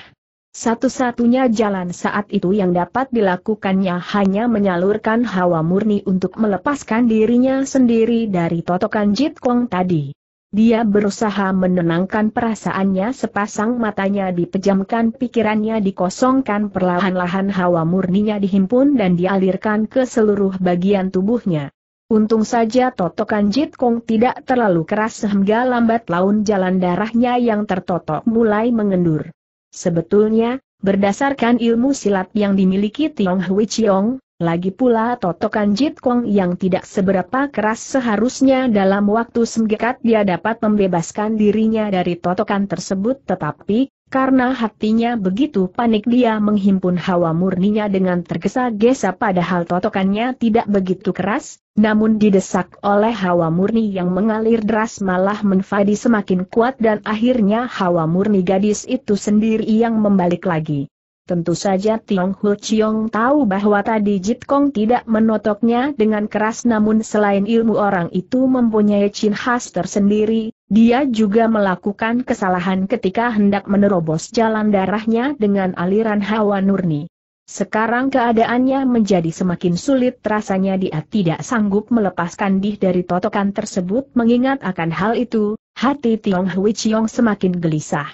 Satu-satunya jalan saat itu yang dapat dilakukannya hanya menyalurkan hawa murni untuk melepaskan dirinya sendiri dari totokan Jit Kong tadi. Dia berusaha menenangkan perasaannya sepasang matanya dipejamkan pikirannya dikosongkan perlahan-lahan hawa murninya dihimpun dan dialirkan ke seluruh bagian tubuhnya. Untung saja totokan Jit Kong tidak terlalu keras sehingga lambat laun jalan darahnya yang tertotok mulai mengendur. Sebetulnya, berdasarkan ilmu silat yang dimiliki Tiong Hui Chiong, lagi pula totokan Jit Kong yang tidak seberapa keras seharusnya dalam waktu semgekat dia dapat membebaskan dirinya dari totokan tersebut tetapi, karena hatinya begitu panik dia menghimpun hawa murninya dengan tergesa-gesa padahal totokannya tidak begitu keras, namun didesak oleh hawa murni yang mengalir deras malah menfadi semakin kuat dan akhirnya hawa murni gadis itu sendiri yang membalik lagi. Tentu saja Tiong Hu Chiong tahu bahwa tadi Jit Kong tidak menotoknya dengan keras namun selain ilmu orang itu mempunyai ciri khas tersendiri, dia juga melakukan kesalahan ketika hendak menerobos jalan darahnya dengan aliran hawa nurni. Sekarang keadaannya menjadi semakin sulit rasanya dia tidak sanggup melepaskan dih dari totokan tersebut mengingat akan hal itu, hati Tiong Hui Chiong semakin gelisah.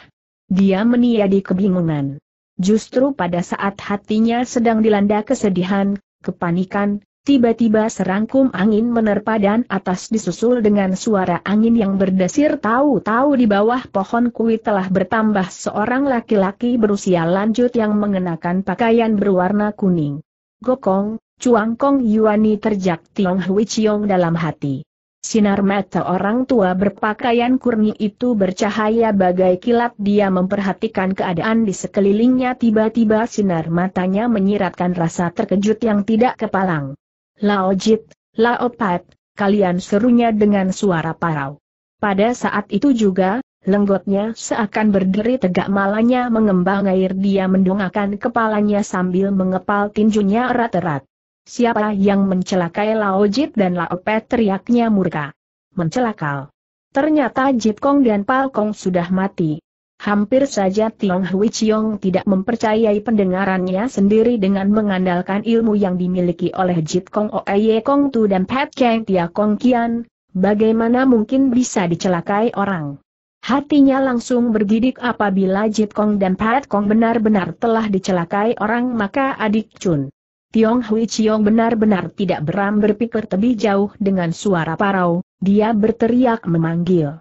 Dia meniadi kebingungan. Justru pada saat hatinya sedang dilanda kesedihan, kepanikan, Tiba-tiba serangkum angin menerpa dan atas disusul dengan suara angin yang berdesir tahu-tahu di bawah pohon kui telah bertambah seorang laki-laki berusia lanjut yang mengenakan pakaian berwarna kuning. Gokong, cuangkong, Yuani terjak Tiong Hui Chiong dalam hati. Sinar mata orang tua berpakaian kurni itu bercahaya bagai kilat dia memperhatikan keadaan di sekelilingnya tiba-tiba sinar matanya menyiratkan rasa terkejut yang tidak kepalang. Lao Jit, Lao Pat, kalian serunya dengan suara parau. Pada saat itu juga, lenggotnya seakan berdiri tegak malanya mengembang air dia mendongakkan kepalanya sambil mengepal tinjunya erat-erat. Siapa yang mencelakai Lao Jit dan Lao Pet teriaknya murka. Mencelakal. Ternyata Jip Kong dan Pal Kong sudah mati. Hampir saja Tiong Hui Chiong tidak mempercayai pendengarannya sendiri dengan mengandalkan ilmu yang dimiliki oleh Jit Kong Oeye Kong Tu dan Pat Keng Tia Kong Kian, bagaimana mungkin bisa dicelakai orang. Hatinya langsung bergidik apabila Jit Kong dan Pat Kong benar-benar telah dicelakai orang maka adik Chun. Tiong Hui Chiong benar-benar tidak beram berpikir lebih jauh dengan suara parau, dia berteriak memanggil.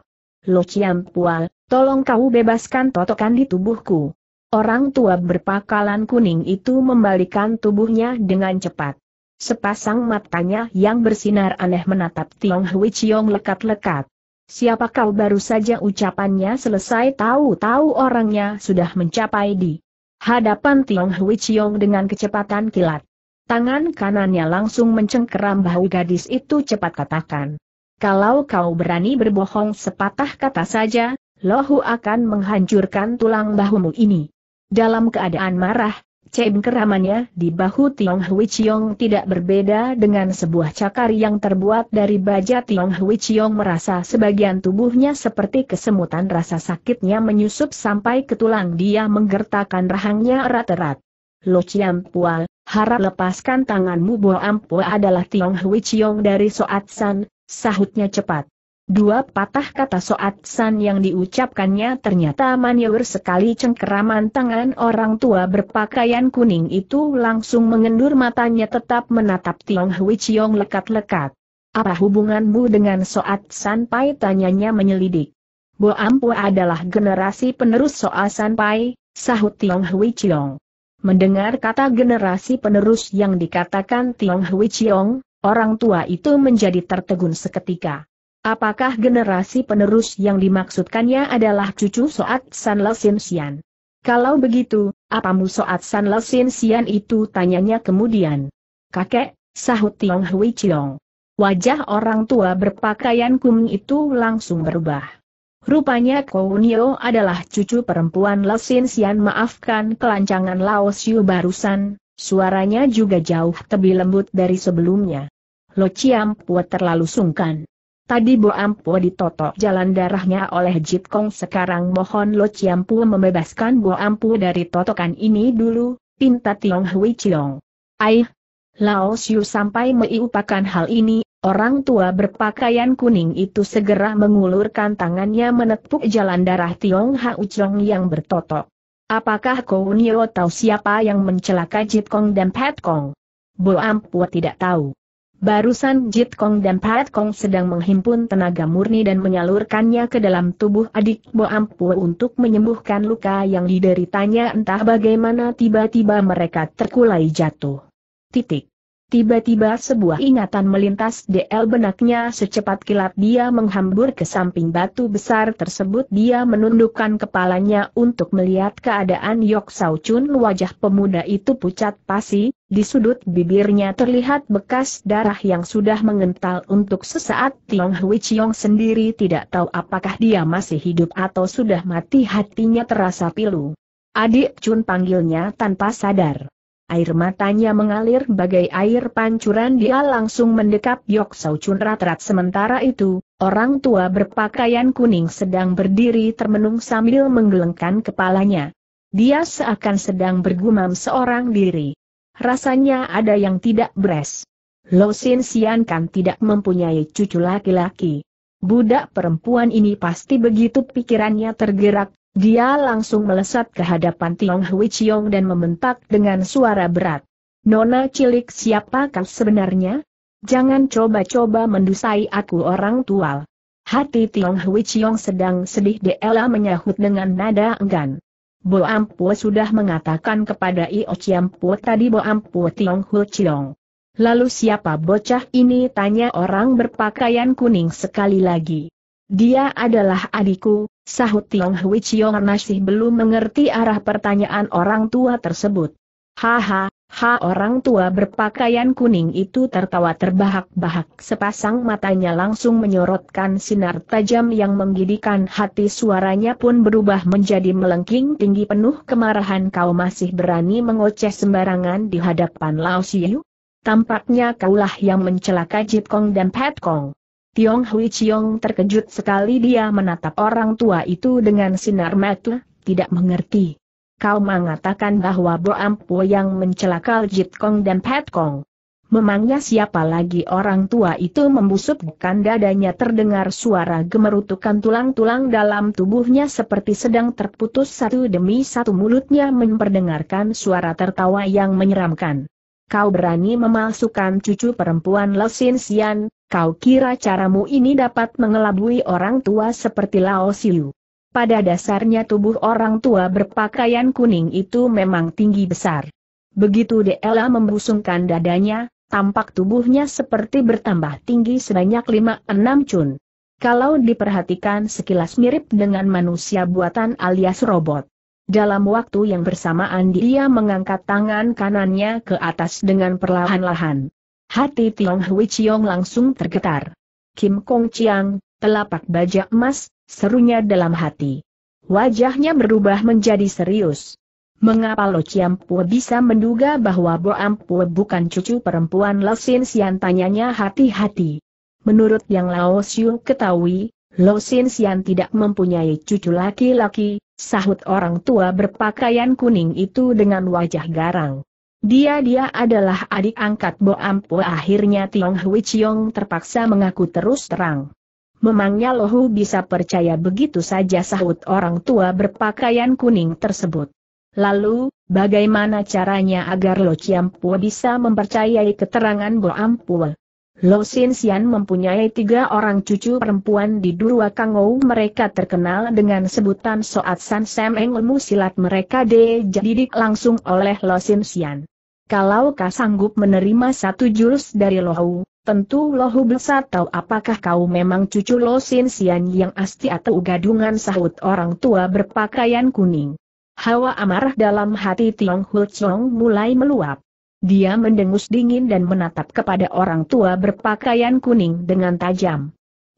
Lo Chiang Pual, Tolong kau bebaskan totokan di tubuhku. Orang tua berpakalan kuning itu membalikan tubuhnya dengan cepat. Sepasang matanya yang bersinar aneh menatap Tiong Hui Chiong lekat-lekat. Siapa kau baru saja ucapannya selesai tahu-tahu orangnya sudah mencapai di hadapan Tiong Hui Chiong dengan kecepatan kilat. Tangan kanannya langsung mencengkeram bahu gadis itu cepat katakan. Kalau kau berani berbohong sepatah kata saja, Lohu akan menghancurkan tulang bahumu ini. Dalam keadaan marah, cengkeramannya keramannya di bahu Tiong Hui Chiong tidak berbeda dengan sebuah cakar yang terbuat dari baja Tiong Hui Chiong merasa sebagian tubuhnya seperti kesemutan rasa sakitnya menyusup sampai ke tulang dia menggertakkan rahangnya erat-erat. Lo Chiam Pua, harap lepaskan tanganmu Bo Ampua adalah Tiong Hui Chiong dari Soat San, sahutnya cepat. Dua patah kata Soat San yang diucapkannya ternyata manjur sekali cengkeraman tangan orang tua berpakaian kuning itu langsung mengendur matanya tetap menatap Tiong Hui Chiong lekat-lekat. Apa hubunganmu dengan Soat San Pai tanyanya menyelidik. Bo Ampu adalah generasi penerus Soat San Pai, sahut Tiong Hui Chiong. Mendengar kata generasi penerus yang dikatakan Tiong Hui Chiong, orang tua itu menjadi tertegun seketika. Apakah generasi penerus yang dimaksudkannya adalah cucu Soat San Lesin Sian? Kalau begitu, apamu Soat San Lesin Sian itu tanyanya kemudian. Kakek, sahut Tiong Hui Chiong. Wajah orang tua berpakaian kuning itu langsung berubah. Rupanya Nio adalah cucu perempuan Lesin Sian maafkan kelancangan Lao Siu barusan, suaranya juga jauh lebih lembut dari sebelumnya. Lo Chiam Pua terlalu sungkan. Tadi Bo Ampo ditotok jalan darahnya oleh Jit Kong sekarang mohon Lo Ciampu membebaskan Bo Ampo dari totokan ini dulu, pinta Tiong Hui Chiong. Aih! Lao Xiu sampai meiupakan hal ini, orang tua berpakaian kuning itu segera mengulurkan tangannya menepuk jalan darah Tiong Hau Chiong yang bertotok. Apakah Kau Nio tahu siapa yang mencelaka Jit Kong dan Pet Kong? Bo Ampo tidak tahu. Barusan Jit Kong dan Pat Kong sedang menghimpun tenaga murni dan menyalurkannya ke dalam tubuh adik Bo Ampu untuk menyembuhkan luka yang dideritanya entah bagaimana tiba-tiba mereka terkulai jatuh. Titik. Tiba-tiba sebuah ingatan melintas DL benaknya secepat kilat dia menghambur ke samping batu besar tersebut dia menundukkan kepalanya untuk melihat keadaan Yok Sao Chun wajah pemuda itu pucat pasi, di sudut bibirnya terlihat bekas darah yang sudah mengental untuk sesaat Tiong Hui Chiong sendiri tidak tahu apakah dia masih hidup atau sudah mati hatinya terasa pilu. Adik Chun panggilnya tanpa sadar. Air matanya mengalir bagai air pancuran dia langsung mendekap Yok Sau Chun rat-rat sementara itu, orang tua berpakaian kuning sedang berdiri termenung sambil menggelengkan kepalanya. Dia seakan sedang bergumam seorang diri. Rasanya ada yang tidak beres. Lo Sin Sian kan tidak mempunyai cucu laki-laki. Budak perempuan ini pasti begitu pikirannya tergerak, dia langsung melesat ke hadapan Tiong Hui Chiong dan membentak dengan suara berat. Nona cilik siapakah sebenarnya? Jangan coba-coba mendusai aku orang tua! Hati Tiong Hui Chiong sedang sedih Dela menyahut dengan nada enggan. Bo Ampu sudah mengatakan kepada Io Chiampu tadi Bo Ampu Tiong Hui Chiong. Lalu siapa bocah ini tanya orang berpakaian kuning sekali lagi. Dia adalah adikku, sahut Tiong Hui Chiong masih belum mengerti arah pertanyaan orang tua tersebut. Haha, ha orang tua berpakaian kuning itu tertawa terbahak-bahak sepasang matanya langsung menyorotkan sinar tajam yang menggidikan hati suaranya pun berubah menjadi melengking tinggi penuh kemarahan kau masih berani mengoceh sembarangan di hadapan Lao Siu? Tampaknya kaulah yang mencelaka Jit Kong dan Pat Kong. Tiong Hui Chiong terkejut sekali dia menatap orang tua itu dengan sinar mata, tidak mengerti. Kau mengatakan bahwa Bo Ampo yang mencelakal Jit Kong dan Pat Kong. Memangnya siapa lagi orang tua itu membusuk bukan dadanya terdengar suara gemerutukan tulang-tulang dalam tubuhnya seperti sedang terputus satu demi satu mulutnya memperdengarkan suara tertawa yang menyeramkan. Kau berani memalsukan cucu perempuan Lesin Sian, Kau kira caramu ini dapat mengelabui orang tua seperti Lao Siu. Pada dasarnya tubuh orang tua berpakaian kuning itu memang tinggi besar. Begitu Dela membusungkan dadanya, tampak tubuhnya seperti bertambah tinggi sebanyak 5-6 cun. Kalau diperhatikan sekilas mirip dengan manusia buatan alias robot. Dalam waktu yang bersamaan dia mengangkat tangan kanannya ke atas dengan perlahan-lahan. Hati Tiong Hui Chiong langsung tergetar. Kim Kong Chiang, telapak baja emas, serunya dalam hati. Wajahnya berubah menjadi serius. Mengapa Lo Chiang Pue bisa menduga bahwa Bo Am bukan cucu perempuan Lo Sin Sian tanyanya hati-hati. Menurut yang Lao Siu ketahui, Lo Sin Sian tidak mempunyai cucu laki-laki, sahut orang tua berpakaian kuning itu dengan wajah garang. Dia-dia adalah adik angkat Bo Ampu akhirnya Tiong Hui Chiong terpaksa mengaku terus terang. Memangnya Lohu bisa percaya begitu saja sahut orang tua berpakaian kuning tersebut. Lalu, bagaimana caranya agar Lo Pu bisa mempercayai keterangan Bo Ampua? Lo Sin Sian mempunyai tiga orang cucu perempuan di Durwa Kangou mereka terkenal dengan sebutan Soat San Sam Eng ilmu silat mereka dididik langsung oleh Lo Sin Sian kalau kau sanggup menerima satu jurus dari Lohu, tentu Lohu bisa tahu apakah kau memang cucu Lo Sin Sian yang asti atau gadungan sahut orang tua berpakaian kuning. Hawa amarah dalam hati Tiong Hul Chong mulai meluap. Dia mendengus dingin dan menatap kepada orang tua berpakaian kuning dengan tajam.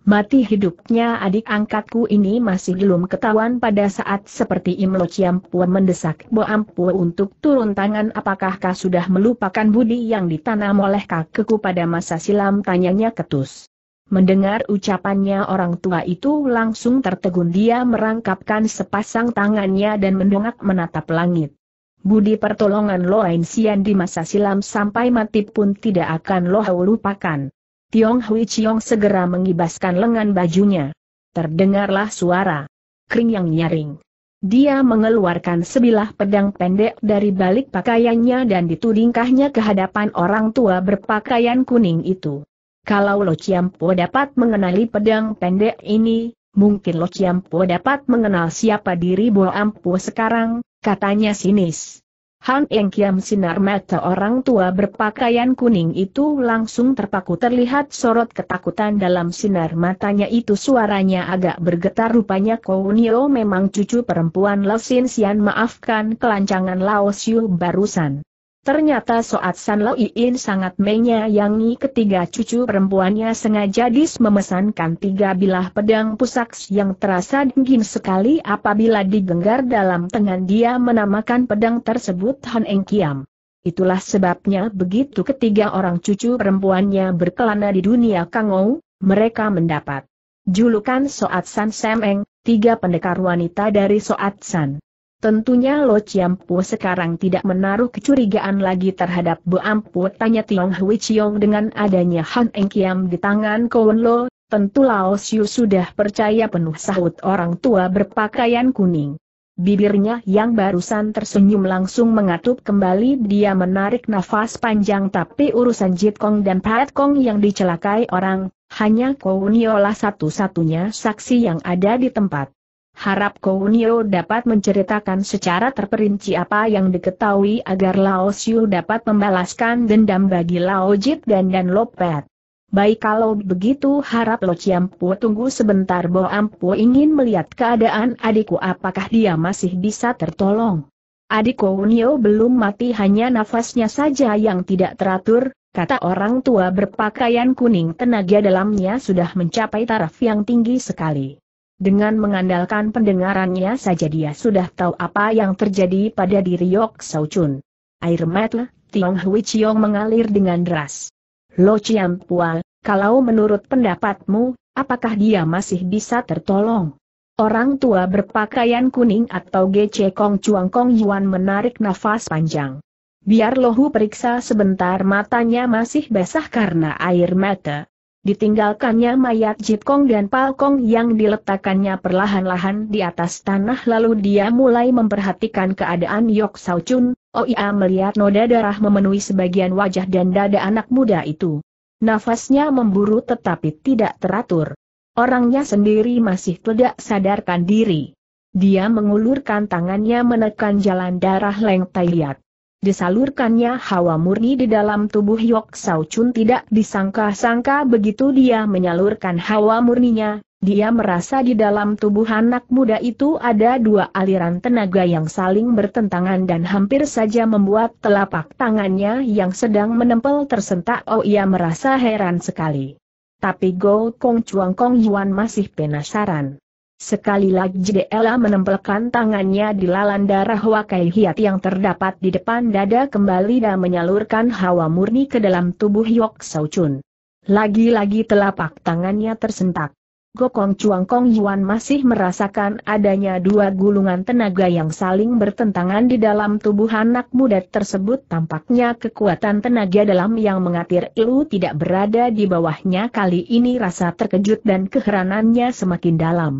Mati hidupnya adik angkatku ini masih belum ketahuan pada saat seperti Imlo Ciampua mendesak Bo Ampua untuk turun tangan apakah kau sudah melupakan budi yang ditanam oleh kakekku pada masa silam tanyanya ketus. Mendengar ucapannya orang tua itu langsung tertegun dia merangkapkan sepasang tangannya dan mendongak menatap langit. Budi pertolongan lo Sian di masa silam sampai mati pun tidak akan lo lupakan. Tiong Hui Chiong segera mengibaskan lengan bajunya. Terdengarlah suara kering yang nyaring. Dia mengeluarkan sebilah pedang pendek dari balik pakaiannya dan ditudingkahnya ke hadapan orang tua berpakaian kuning itu. Kalau Lo Chiampo dapat mengenali pedang pendek ini, mungkin Lo Chiampo dapat mengenal siapa diri Bo Ampo sekarang, katanya sinis. Han Eng Kiam sinar mata orang tua berpakaian kuning itu langsung terpaku terlihat sorot ketakutan dalam sinar matanya itu suaranya agak bergetar rupanya Kou Nio memang cucu perempuan Lo Sin Sian maafkan kelancangan Lao Siu barusan. Ternyata Soat San Lo Iin sangat menyayangi ketiga cucu perempuannya sengaja dis memesankan tiga bilah pedang pusak yang terasa dingin sekali apabila digenggar dalam tangan dia menamakan pedang tersebut Han Eng Kiam. Itulah sebabnya begitu ketiga orang cucu perempuannya berkelana di dunia Kangou, mereka mendapat julukan Soat San Eng, tiga pendekar wanita dari Soat San. Tentunya Lo Chiampu sekarang tidak menaruh kecurigaan lagi terhadap Bu Ampu tanya Tiong Hui Chiong dengan adanya Han Eng Kiam di tangan Kowen Lo, tentu Lao Siu sudah percaya penuh sahut orang tua berpakaian kuning. Bibirnya yang barusan tersenyum langsung mengatup kembali dia menarik nafas panjang tapi urusan Jit Kong dan Pat Kong yang dicelakai orang, hanya Yola satu-satunya saksi yang ada di tempat. Harap Kounio dapat menceritakan secara terperinci apa yang diketahui agar Lao Xiu dapat membalaskan dendam bagi Lao Jit dan dan Lopet. Baik kalau begitu harap Lo Ciampu tunggu sebentar Bo Ampu ingin melihat keadaan adikku apakah dia masih bisa tertolong. Adik Kounio belum mati hanya nafasnya saja yang tidak teratur, kata orang tua berpakaian kuning tenaga dalamnya sudah mencapai taraf yang tinggi sekali. Dengan mengandalkan pendengarannya saja dia sudah tahu apa yang terjadi pada diri Yok Sau Chun. Air mata Tiong Hui Chiong mengalir dengan deras. Lo Chiam Pual, kalau menurut pendapatmu, apakah dia masih bisa tertolong? Orang tua berpakaian kuning atau Gece Kong Chuang Kong Yuan menarik nafas panjang. Biar Lohu periksa sebentar matanya masih basah karena air mata, Ditinggalkannya mayat Jip Kong dan Pal Kong yang diletakkannya perlahan-lahan di atas tanah lalu dia mulai memperhatikan keadaan Yok Sao Chun, Oia oh melihat noda darah memenuhi sebagian wajah dan dada anak muda itu. Nafasnya memburu tetapi tidak teratur. Orangnya sendiri masih tidak sadarkan diri. Dia mengulurkan tangannya menekan jalan darah Leng Tai Liat. Disalurkannya hawa murni di dalam tubuh Yok Sau Chun tidak disangka-sangka begitu dia menyalurkan hawa murninya, dia merasa di dalam tubuh anak muda itu ada dua aliran tenaga yang saling bertentangan dan hampir saja membuat telapak tangannya yang sedang menempel tersentak. Oh ia merasa heran sekali. Tapi Go Kong Chuang Kong Yuan masih penasaran. Sekali lagi Jidela menempelkan tangannya di lalan darah wakai hiat yang terdapat di depan dada kembali dan menyalurkan hawa murni ke dalam tubuh Yok Sau Chun. Lagi-lagi telapak tangannya tersentak. Gokong Chuang Kong Yuan masih merasakan adanya dua gulungan tenaga yang saling bertentangan di dalam tubuh anak muda tersebut tampaknya kekuatan tenaga dalam yang mengatir ilu tidak berada di bawahnya kali ini rasa terkejut dan keheranannya semakin dalam.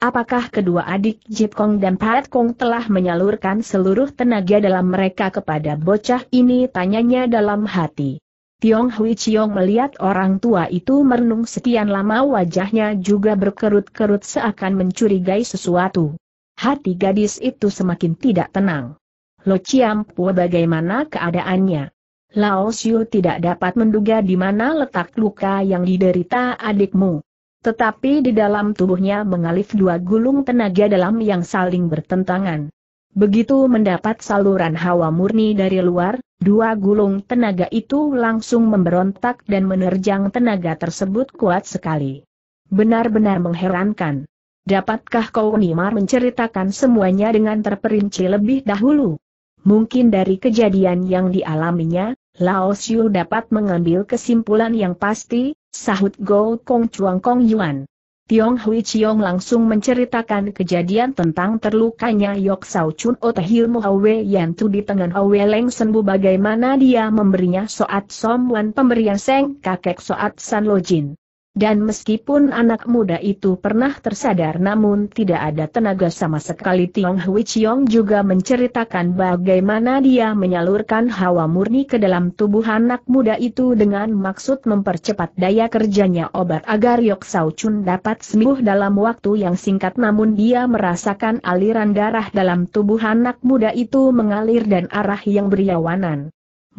Apakah kedua adik Jip Kong dan Pat Kong telah menyalurkan seluruh tenaga dalam mereka kepada bocah ini? Tanyanya dalam hati. Tiong Hui Chiong melihat orang tua itu merenung sekian lama wajahnya juga berkerut-kerut seakan mencurigai sesuatu. Hati gadis itu semakin tidak tenang. Lo Chiam Pua bagaimana keadaannya? Lao Xiu tidak dapat menduga di mana letak luka yang diderita adikmu. Tetapi di dalam tubuhnya mengalir dua gulung tenaga dalam yang saling bertentangan. Begitu mendapat saluran hawa murni dari luar, dua gulung tenaga itu langsung memberontak dan menerjang tenaga tersebut kuat sekali. Benar-benar mengherankan. Dapatkah kau Nimar menceritakan semuanya dengan terperinci lebih dahulu? Mungkin dari kejadian yang dialaminya, Lao Xiu dapat mengambil kesimpulan yang pasti, sahut Go Kong Chuang Kong Yuan. Tiong Hui Chiong langsung menceritakan kejadian tentang terlukanya Yok Sao Chun Otehil Mohawe Yantu di tangan Hwe Leng Senbu bagaimana dia memberinya soat Somwan pemberian Seng kakek soat San Lojin. Dan meskipun anak muda itu pernah tersadar namun tidak ada tenaga sama sekali Tiong Hui Chiong juga menceritakan bagaimana dia menyalurkan hawa murni ke dalam tubuh anak muda itu dengan maksud mempercepat daya kerjanya obat agar Yok Sao Chun dapat sembuh dalam waktu yang singkat namun dia merasakan aliran darah dalam tubuh anak muda itu mengalir dan arah yang beriawanan.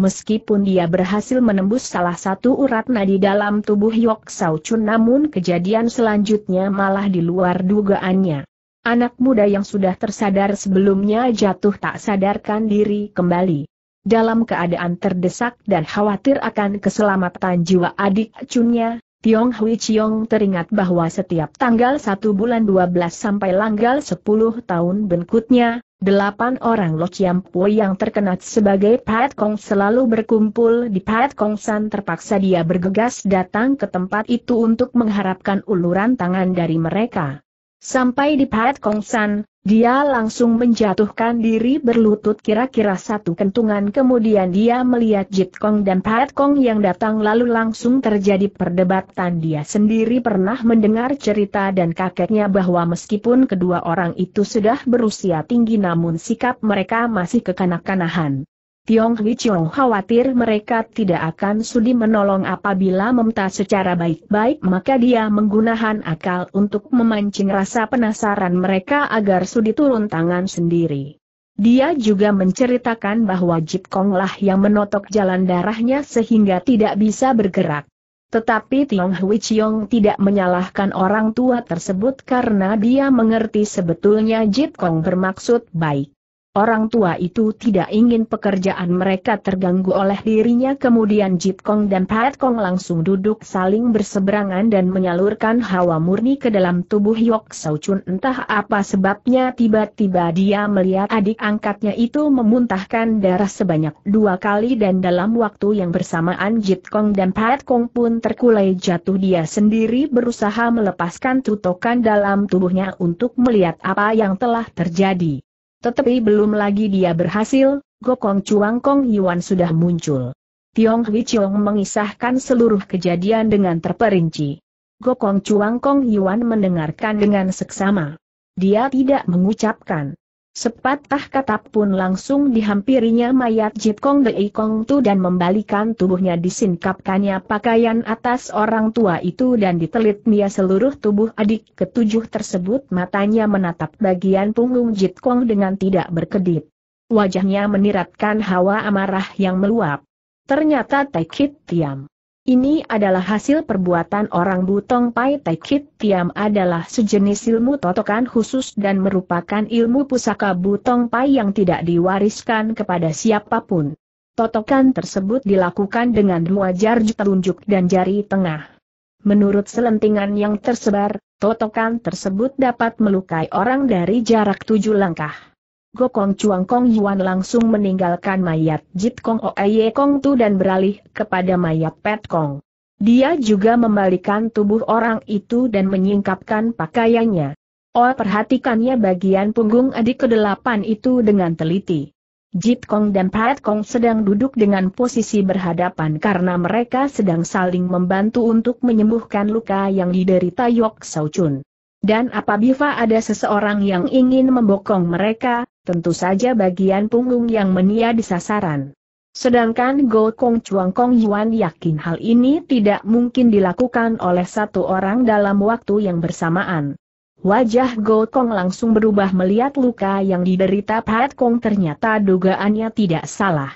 Meskipun dia berhasil menembus salah satu urat nadi dalam tubuh Yok Sao Chun namun kejadian selanjutnya malah di luar dugaannya. Anak muda yang sudah tersadar sebelumnya jatuh tak sadarkan diri kembali. Dalam keadaan terdesak dan khawatir akan keselamatan jiwa adik Chunnya. Tiong Hui Chiong teringat bahwa setiap tanggal 1 bulan 12 sampai tanggal 10 tahun berikutnya, delapan orang Lo Chiam Pui yang terkena sebagai Pat Kong selalu berkumpul di Pat Kong San terpaksa dia bergegas datang ke tempat itu untuk mengharapkan uluran tangan dari mereka. Sampai di Pat Kongsan, dia langsung menjatuhkan diri berlutut kira-kira satu kentungan kemudian dia melihat Jit Kong dan Pat Kong yang datang lalu langsung terjadi perdebatan dia sendiri pernah mendengar cerita dan kakeknya bahwa meskipun kedua orang itu sudah berusia tinggi namun sikap mereka masih kekanak-kanahan. Tiong Hui Chong khawatir mereka tidak akan sudi menolong apabila memta secara baik-baik maka dia menggunakan akal untuk memancing rasa penasaran mereka agar sudi turun tangan sendiri. Dia juga menceritakan bahwa Jip Kong lah yang menotok jalan darahnya sehingga tidak bisa bergerak. Tetapi Tiong Hui Chiong tidak menyalahkan orang tua tersebut karena dia mengerti sebetulnya Jip Kong bermaksud baik. Orang tua itu tidak ingin pekerjaan mereka terganggu oleh dirinya kemudian Jit Kong dan Pat Kong langsung duduk saling berseberangan dan menyalurkan hawa murni ke dalam tubuh Yok Sau Chun entah apa sebabnya tiba-tiba dia melihat adik angkatnya itu memuntahkan darah sebanyak dua kali dan dalam waktu yang bersamaan Jit Kong dan Pat Kong pun terkulai jatuh dia sendiri berusaha melepaskan tutokan dalam tubuhnya untuk melihat apa yang telah terjadi. Tetapi belum lagi dia berhasil, Gokong Chuang Kong Yuan sudah muncul. Tiong Hui Chiong mengisahkan seluruh kejadian dengan terperinci. Gokong Chuang Kong Yuan mendengarkan dengan seksama. Dia tidak mengucapkan. Sepatah kata pun langsung dihampirinya mayat Jit Kong Dei Kong Tu dan membalikan tubuhnya disingkapkannya pakaian atas orang tua itu dan ditelit dia seluruh tubuh adik ketujuh tersebut matanya menatap bagian punggung Jit Kong dengan tidak berkedip. Wajahnya meniratkan hawa amarah yang meluap. Ternyata Taikit Tiam. Ini adalah hasil perbuatan orang Butong Pai Taikit. Tiam adalah sejenis ilmu totokan khusus dan merupakan ilmu pusaka Butong Pai yang tidak diwariskan kepada siapapun. Totokan tersebut dilakukan dengan dua jari telunjuk dan jari tengah. Menurut selentingan yang tersebar, totokan tersebut dapat melukai orang dari jarak tujuh langkah. Gokong Chuang Kong Yuan langsung meninggalkan mayat Jit Kong Oye Kong Tu dan beralih kepada mayat Pet Kong. Dia juga membalikan tubuh orang itu dan menyingkapkan pakaiannya. Oh perhatikannya bagian punggung adik kedelapan itu dengan teliti. Jit Kong dan Pat Kong sedang duduk dengan posisi berhadapan karena mereka sedang saling membantu untuk menyembuhkan luka yang diderita Yok Sao Chun. Dan apabila ada seseorang yang ingin membokong mereka, tentu saja bagian punggung yang menia sasaran. Sedangkan Go Kong Chuang Kong Yuan yakin hal ini tidak mungkin dilakukan oleh satu orang dalam waktu yang bersamaan. Wajah Go Kong langsung berubah melihat luka yang diderita Pat Kong ternyata dugaannya tidak salah.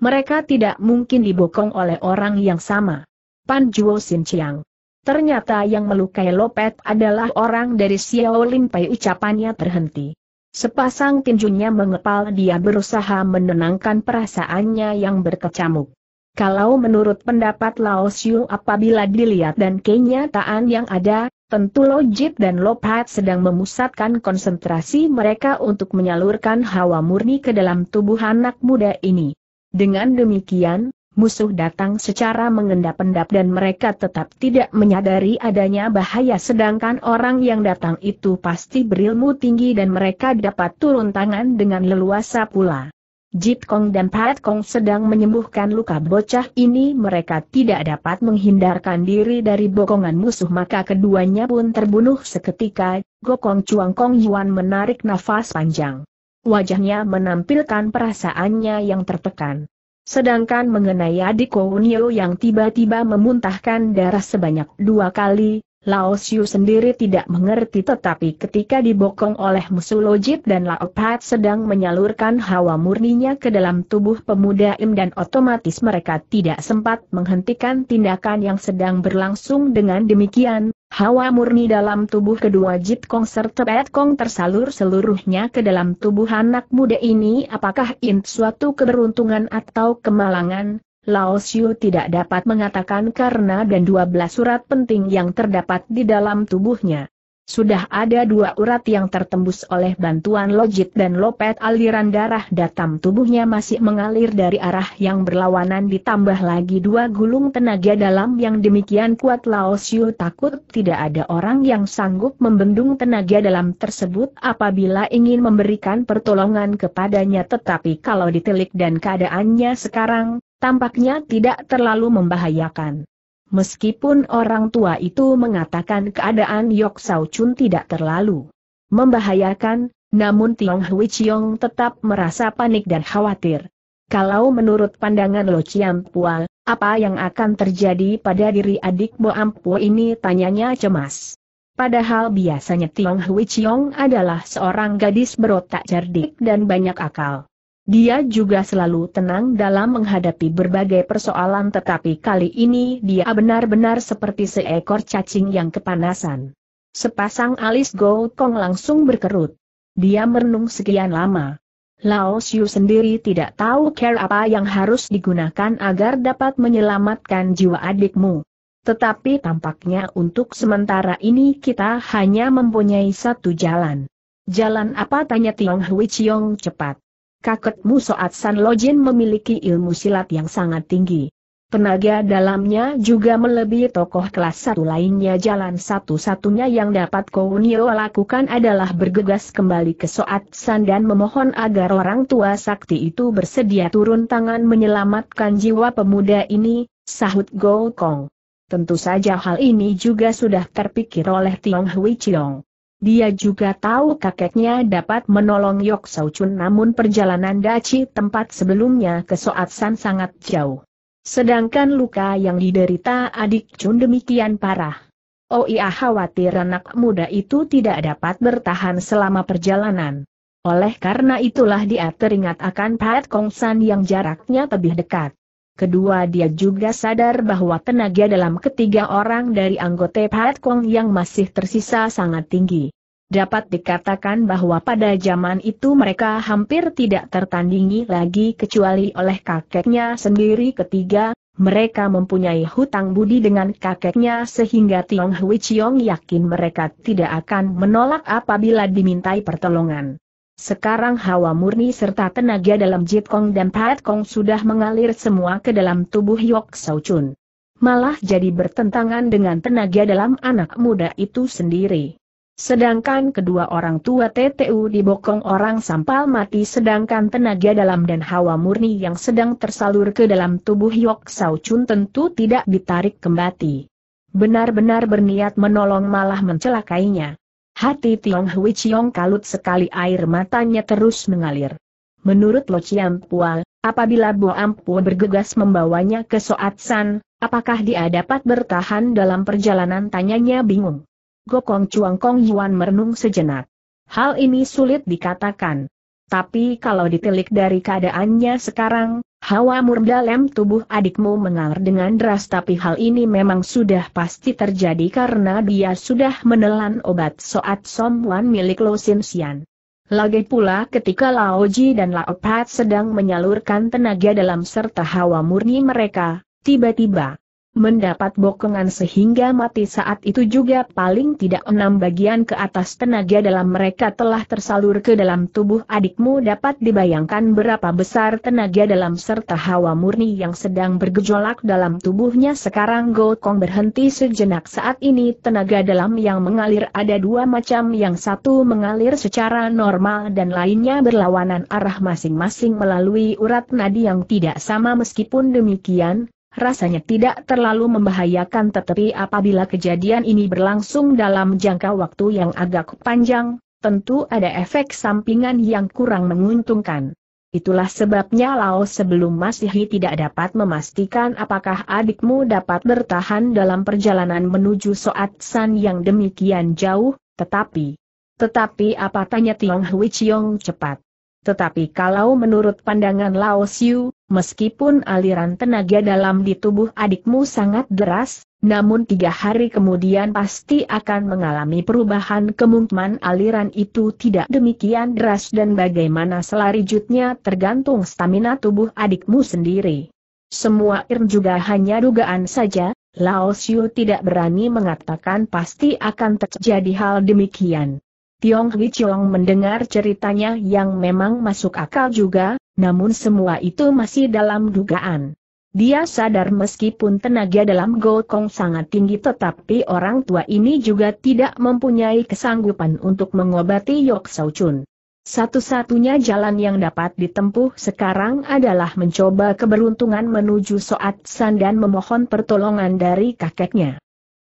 Mereka tidak mungkin dibokong oleh orang yang sama. Pan Juo Sin Chiang. Ternyata yang melukai Lopet adalah orang dari Xiao Lin. Pai ucapannya terhenti. Sepasang tinjunya mengepal dia berusaha menenangkan perasaannya yang berkecamuk. Kalau menurut pendapat Lao Xiu apabila dilihat dan kenyataan yang ada, tentu Lojit dan Pat sedang memusatkan konsentrasi mereka untuk menyalurkan hawa murni ke dalam tubuh anak muda ini. Dengan demikian, musuh datang secara mengendap-endap dan mereka tetap tidak menyadari adanya bahaya sedangkan orang yang datang itu pasti berilmu tinggi dan mereka dapat turun tangan dengan leluasa pula. Jit Kong dan Pat Kong sedang menyembuhkan luka bocah ini mereka tidak dapat menghindarkan diri dari bokongan musuh maka keduanya pun terbunuh seketika, Gokong Chuang Kong Yuan menarik nafas panjang. Wajahnya menampilkan perasaannya yang tertekan. Sedangkan mengenai adik Kounio yang tiba-tiba memuntahkan darah sebanyak dua kali, Lao Xiu sendiri tidak mengerti tetapi ketika dibokong oleh musuh Lojit dan Lao Pat sedang menyalurkan hawa murninya ke dalam tubuh pemuda Im dan otomatis mereka tidak sempat menghentikan tindakan yang sedang berlangsung dengan demikian, Hawa murni dalam tubuh kedua Jit Kong serta Pet Kong tersalur seluruhnya ke dalam tubuh anak muda ini apakah int suatu keberuntungan atau kemalangan, Lao Xiu tidak dapat mengatakan karena dan dua belas surat penting yang terdapat di dalam tubuhnya. Sudah ada dua urat yang tertembus oleh bantuan logit dan lopet aliran darah datam tubuhnya masih mengalir dari arah yang berlawanan ditambah lagi dua gulung tenaga dalam yang demikian kuat Lao Siu takut tidak ada orang yang sanggup membendung tenaga dalam tersebut apabila ingin memberikan pertolongan kepadanya tetapi kalau ditelik dan keadaannya sekarang, tampaknya tidak terlalu membahayakan. Meskipun orang tua itu mengatakan keadaan Yok Sao Chun tidak terlalu membahayakan, namun Tiong Hui Chiong tetap merasa panik dan khawatir. Kalau menurut pandangan Lo Chiam Pua, apa yang akan terjadi pada diri adik Bo Ampu ini tanyanya cemas. Padahal biasanya Tiong Hui Chiong adalah seorang gadis berotak cerdik dan banyak akal. Dia juga selalu tenang dalam menghadapi berbagai persoalan tetapi kali ini dia benar-benar seperti seekor cacing yang kepanasan. Sepasang alis Go Kong langsung berkerut. Dia merenung sekian lama. Lao Xiu sendiri tidak tahu care apa yang harus digunakan agar dapat menyelamatkan jiwa adikmu. Tetapi tampaknya untuk sementara ini kita hanya mempunyai satu jalan. Jalan apa tanya Tiong Hui Chiong cepat kakekmu Soat San Lojin memiliki ilmu silat yang sangat tinggi. Tenaga dalamnya juga melebihi tokoh kelas satu lainnya jalan satu-satunya yang dapat Kounio lakukan adalah bergegas kembali ke Soat San dan memohon agar orang tua sakti itu bersedia turun tangan menyelamatkan jiwa pemuda ini, sahut Go Kong. Tentu saja hal ini juga sudah terpikir oleh Tiong Hui Chiong. Dia juga tahu kakeknya dapat menolong Yok Saucun namun perjalanan Daci tempat sebelumnya ke San sangat jauh. Sedangkan luka yang diderita adik Chun demikian parah. Oh iya khawatir anak muda itu tidak dapat bertahan selama perjalanan. Oleh karena itulah dia teringat akan Pat Kongsan yang jaraknya lebih dekat. Kedua dia juga sadar bahwa tenaga dalam ketiga orang dari anggota Pat Kong yang masih tersisa sangat tinggi. Dapat dikatakan bahwa pada zaman itu mereka hampir tidak tertandingi lagi kecuali oleh kakeknya sendiri ketiga, mereka mempunyai hutang budi dengan kakeknya sehingga Tiong Hui Chiong yakin mereka tidak akan menolak apabila dimintai pertolongan. Sekarang hawa murni serta tenaga dalam Jit Kong dan Pat Kong sudah mengalir semua ke dalam tubuh Yok Sau Chun. Malah jadi bertentangan dengan tenaga dalam anak muda itu sendiri. Sedangkan kedua orang tua TTU dibokong orang sampal mati sedangkan tenaga dalam dan hawa murni yang sedang tersalur ke dalam tubuh Yok Sau Chun tentu tidak ditarik kembali. Benar-benar berniat menolong malah mencelakainya. Hati Tiong Hui Chiong kalut sekali air matanya terus mengalir. Menurut Lo Chiam Pual, apabila Bo Ampu bergegas membawanya ke Soat San, apakah dia dapat bertahan dalam perjalanan tanyanya bingung. Gokong Chuang Kong Yuan merenung sejenak. Hal ini sulit dikatakan tapi kalau ditilik dari keadaannya sekarang, hawa murda lem tubuh adikmu mengalir dengan deras tapi hal ini memang sudah pasti terjadi karena dia sudah menelan obat soat somwan milik Lo Sin Sian. Lagi pula ketika Lao Ji dan Lao Pat sedang menyalurkan tenaga dalam serta hawa murni mereka, tiba-tiba, mendapat bokongan sehingga mati saat itu juga paling tidak enam bagian ke atas tenaga dalam mereka telah tersalur ke dalam tubuh adikmu dapat dibayangkan berapa besar tenaga dalam serta hawa murni yang sedang bergejolak dalam tubuhnya sekarang Gokong berhenti sejenak saat ini tenaga dalam yang mengalir ada dua macam yang satu mengalir secara normal dan lainnya berlawanan arah masing-masing melalui urat nadi yang tidak sama meskipun demikian rasanya tidak terlalu membahayakan tetapi apabila kejadian ini berlangsung dalam jangka waktu yang agak panjang, tentu ada efek sampingan yang kurang menguntungkan. Itulah sebabnya Lao sebelum Masihi tidak dapat memastikan apakah adikmu dapat bertahan dalam perjalanan menuju Soat San yang demikian jauh, tetapi... Tetapi apa tanya Tiong Hui Chiong cepat? Tetapi kalau menurut pandangan Lao Xiu, meskipun aliran tenaga dalam di tubuh adikmu sangat deras, namun tiga hari kemudian pasti akan mengalami perubahan kemungkinan aliran itu tidak demikian deras dan bagaimana selanjutnya tergantung stamina tubuh adikmu sendiri. Semua Irn juga hanya dugaan saja, Lao Xiu tidak berani mengatakan pasti akan terjadi hal demikian. Tiong Hui Chong mendengar ceritanya yang memang masuk akal juga, namun semua itu masih dalam dugaan. Dia sadar meskipun tenaga dalam Gokong sangat tinggi tetapi orang tua ini juga tidak mempunyai kesanggupan untuk mengobati Yok Sao Chun. Satu-satunya jalan yang dapat ditempuh sekarang adalah mencoba keberuntungan menuju Soat San dan memohon pertolongan dari kakeknya.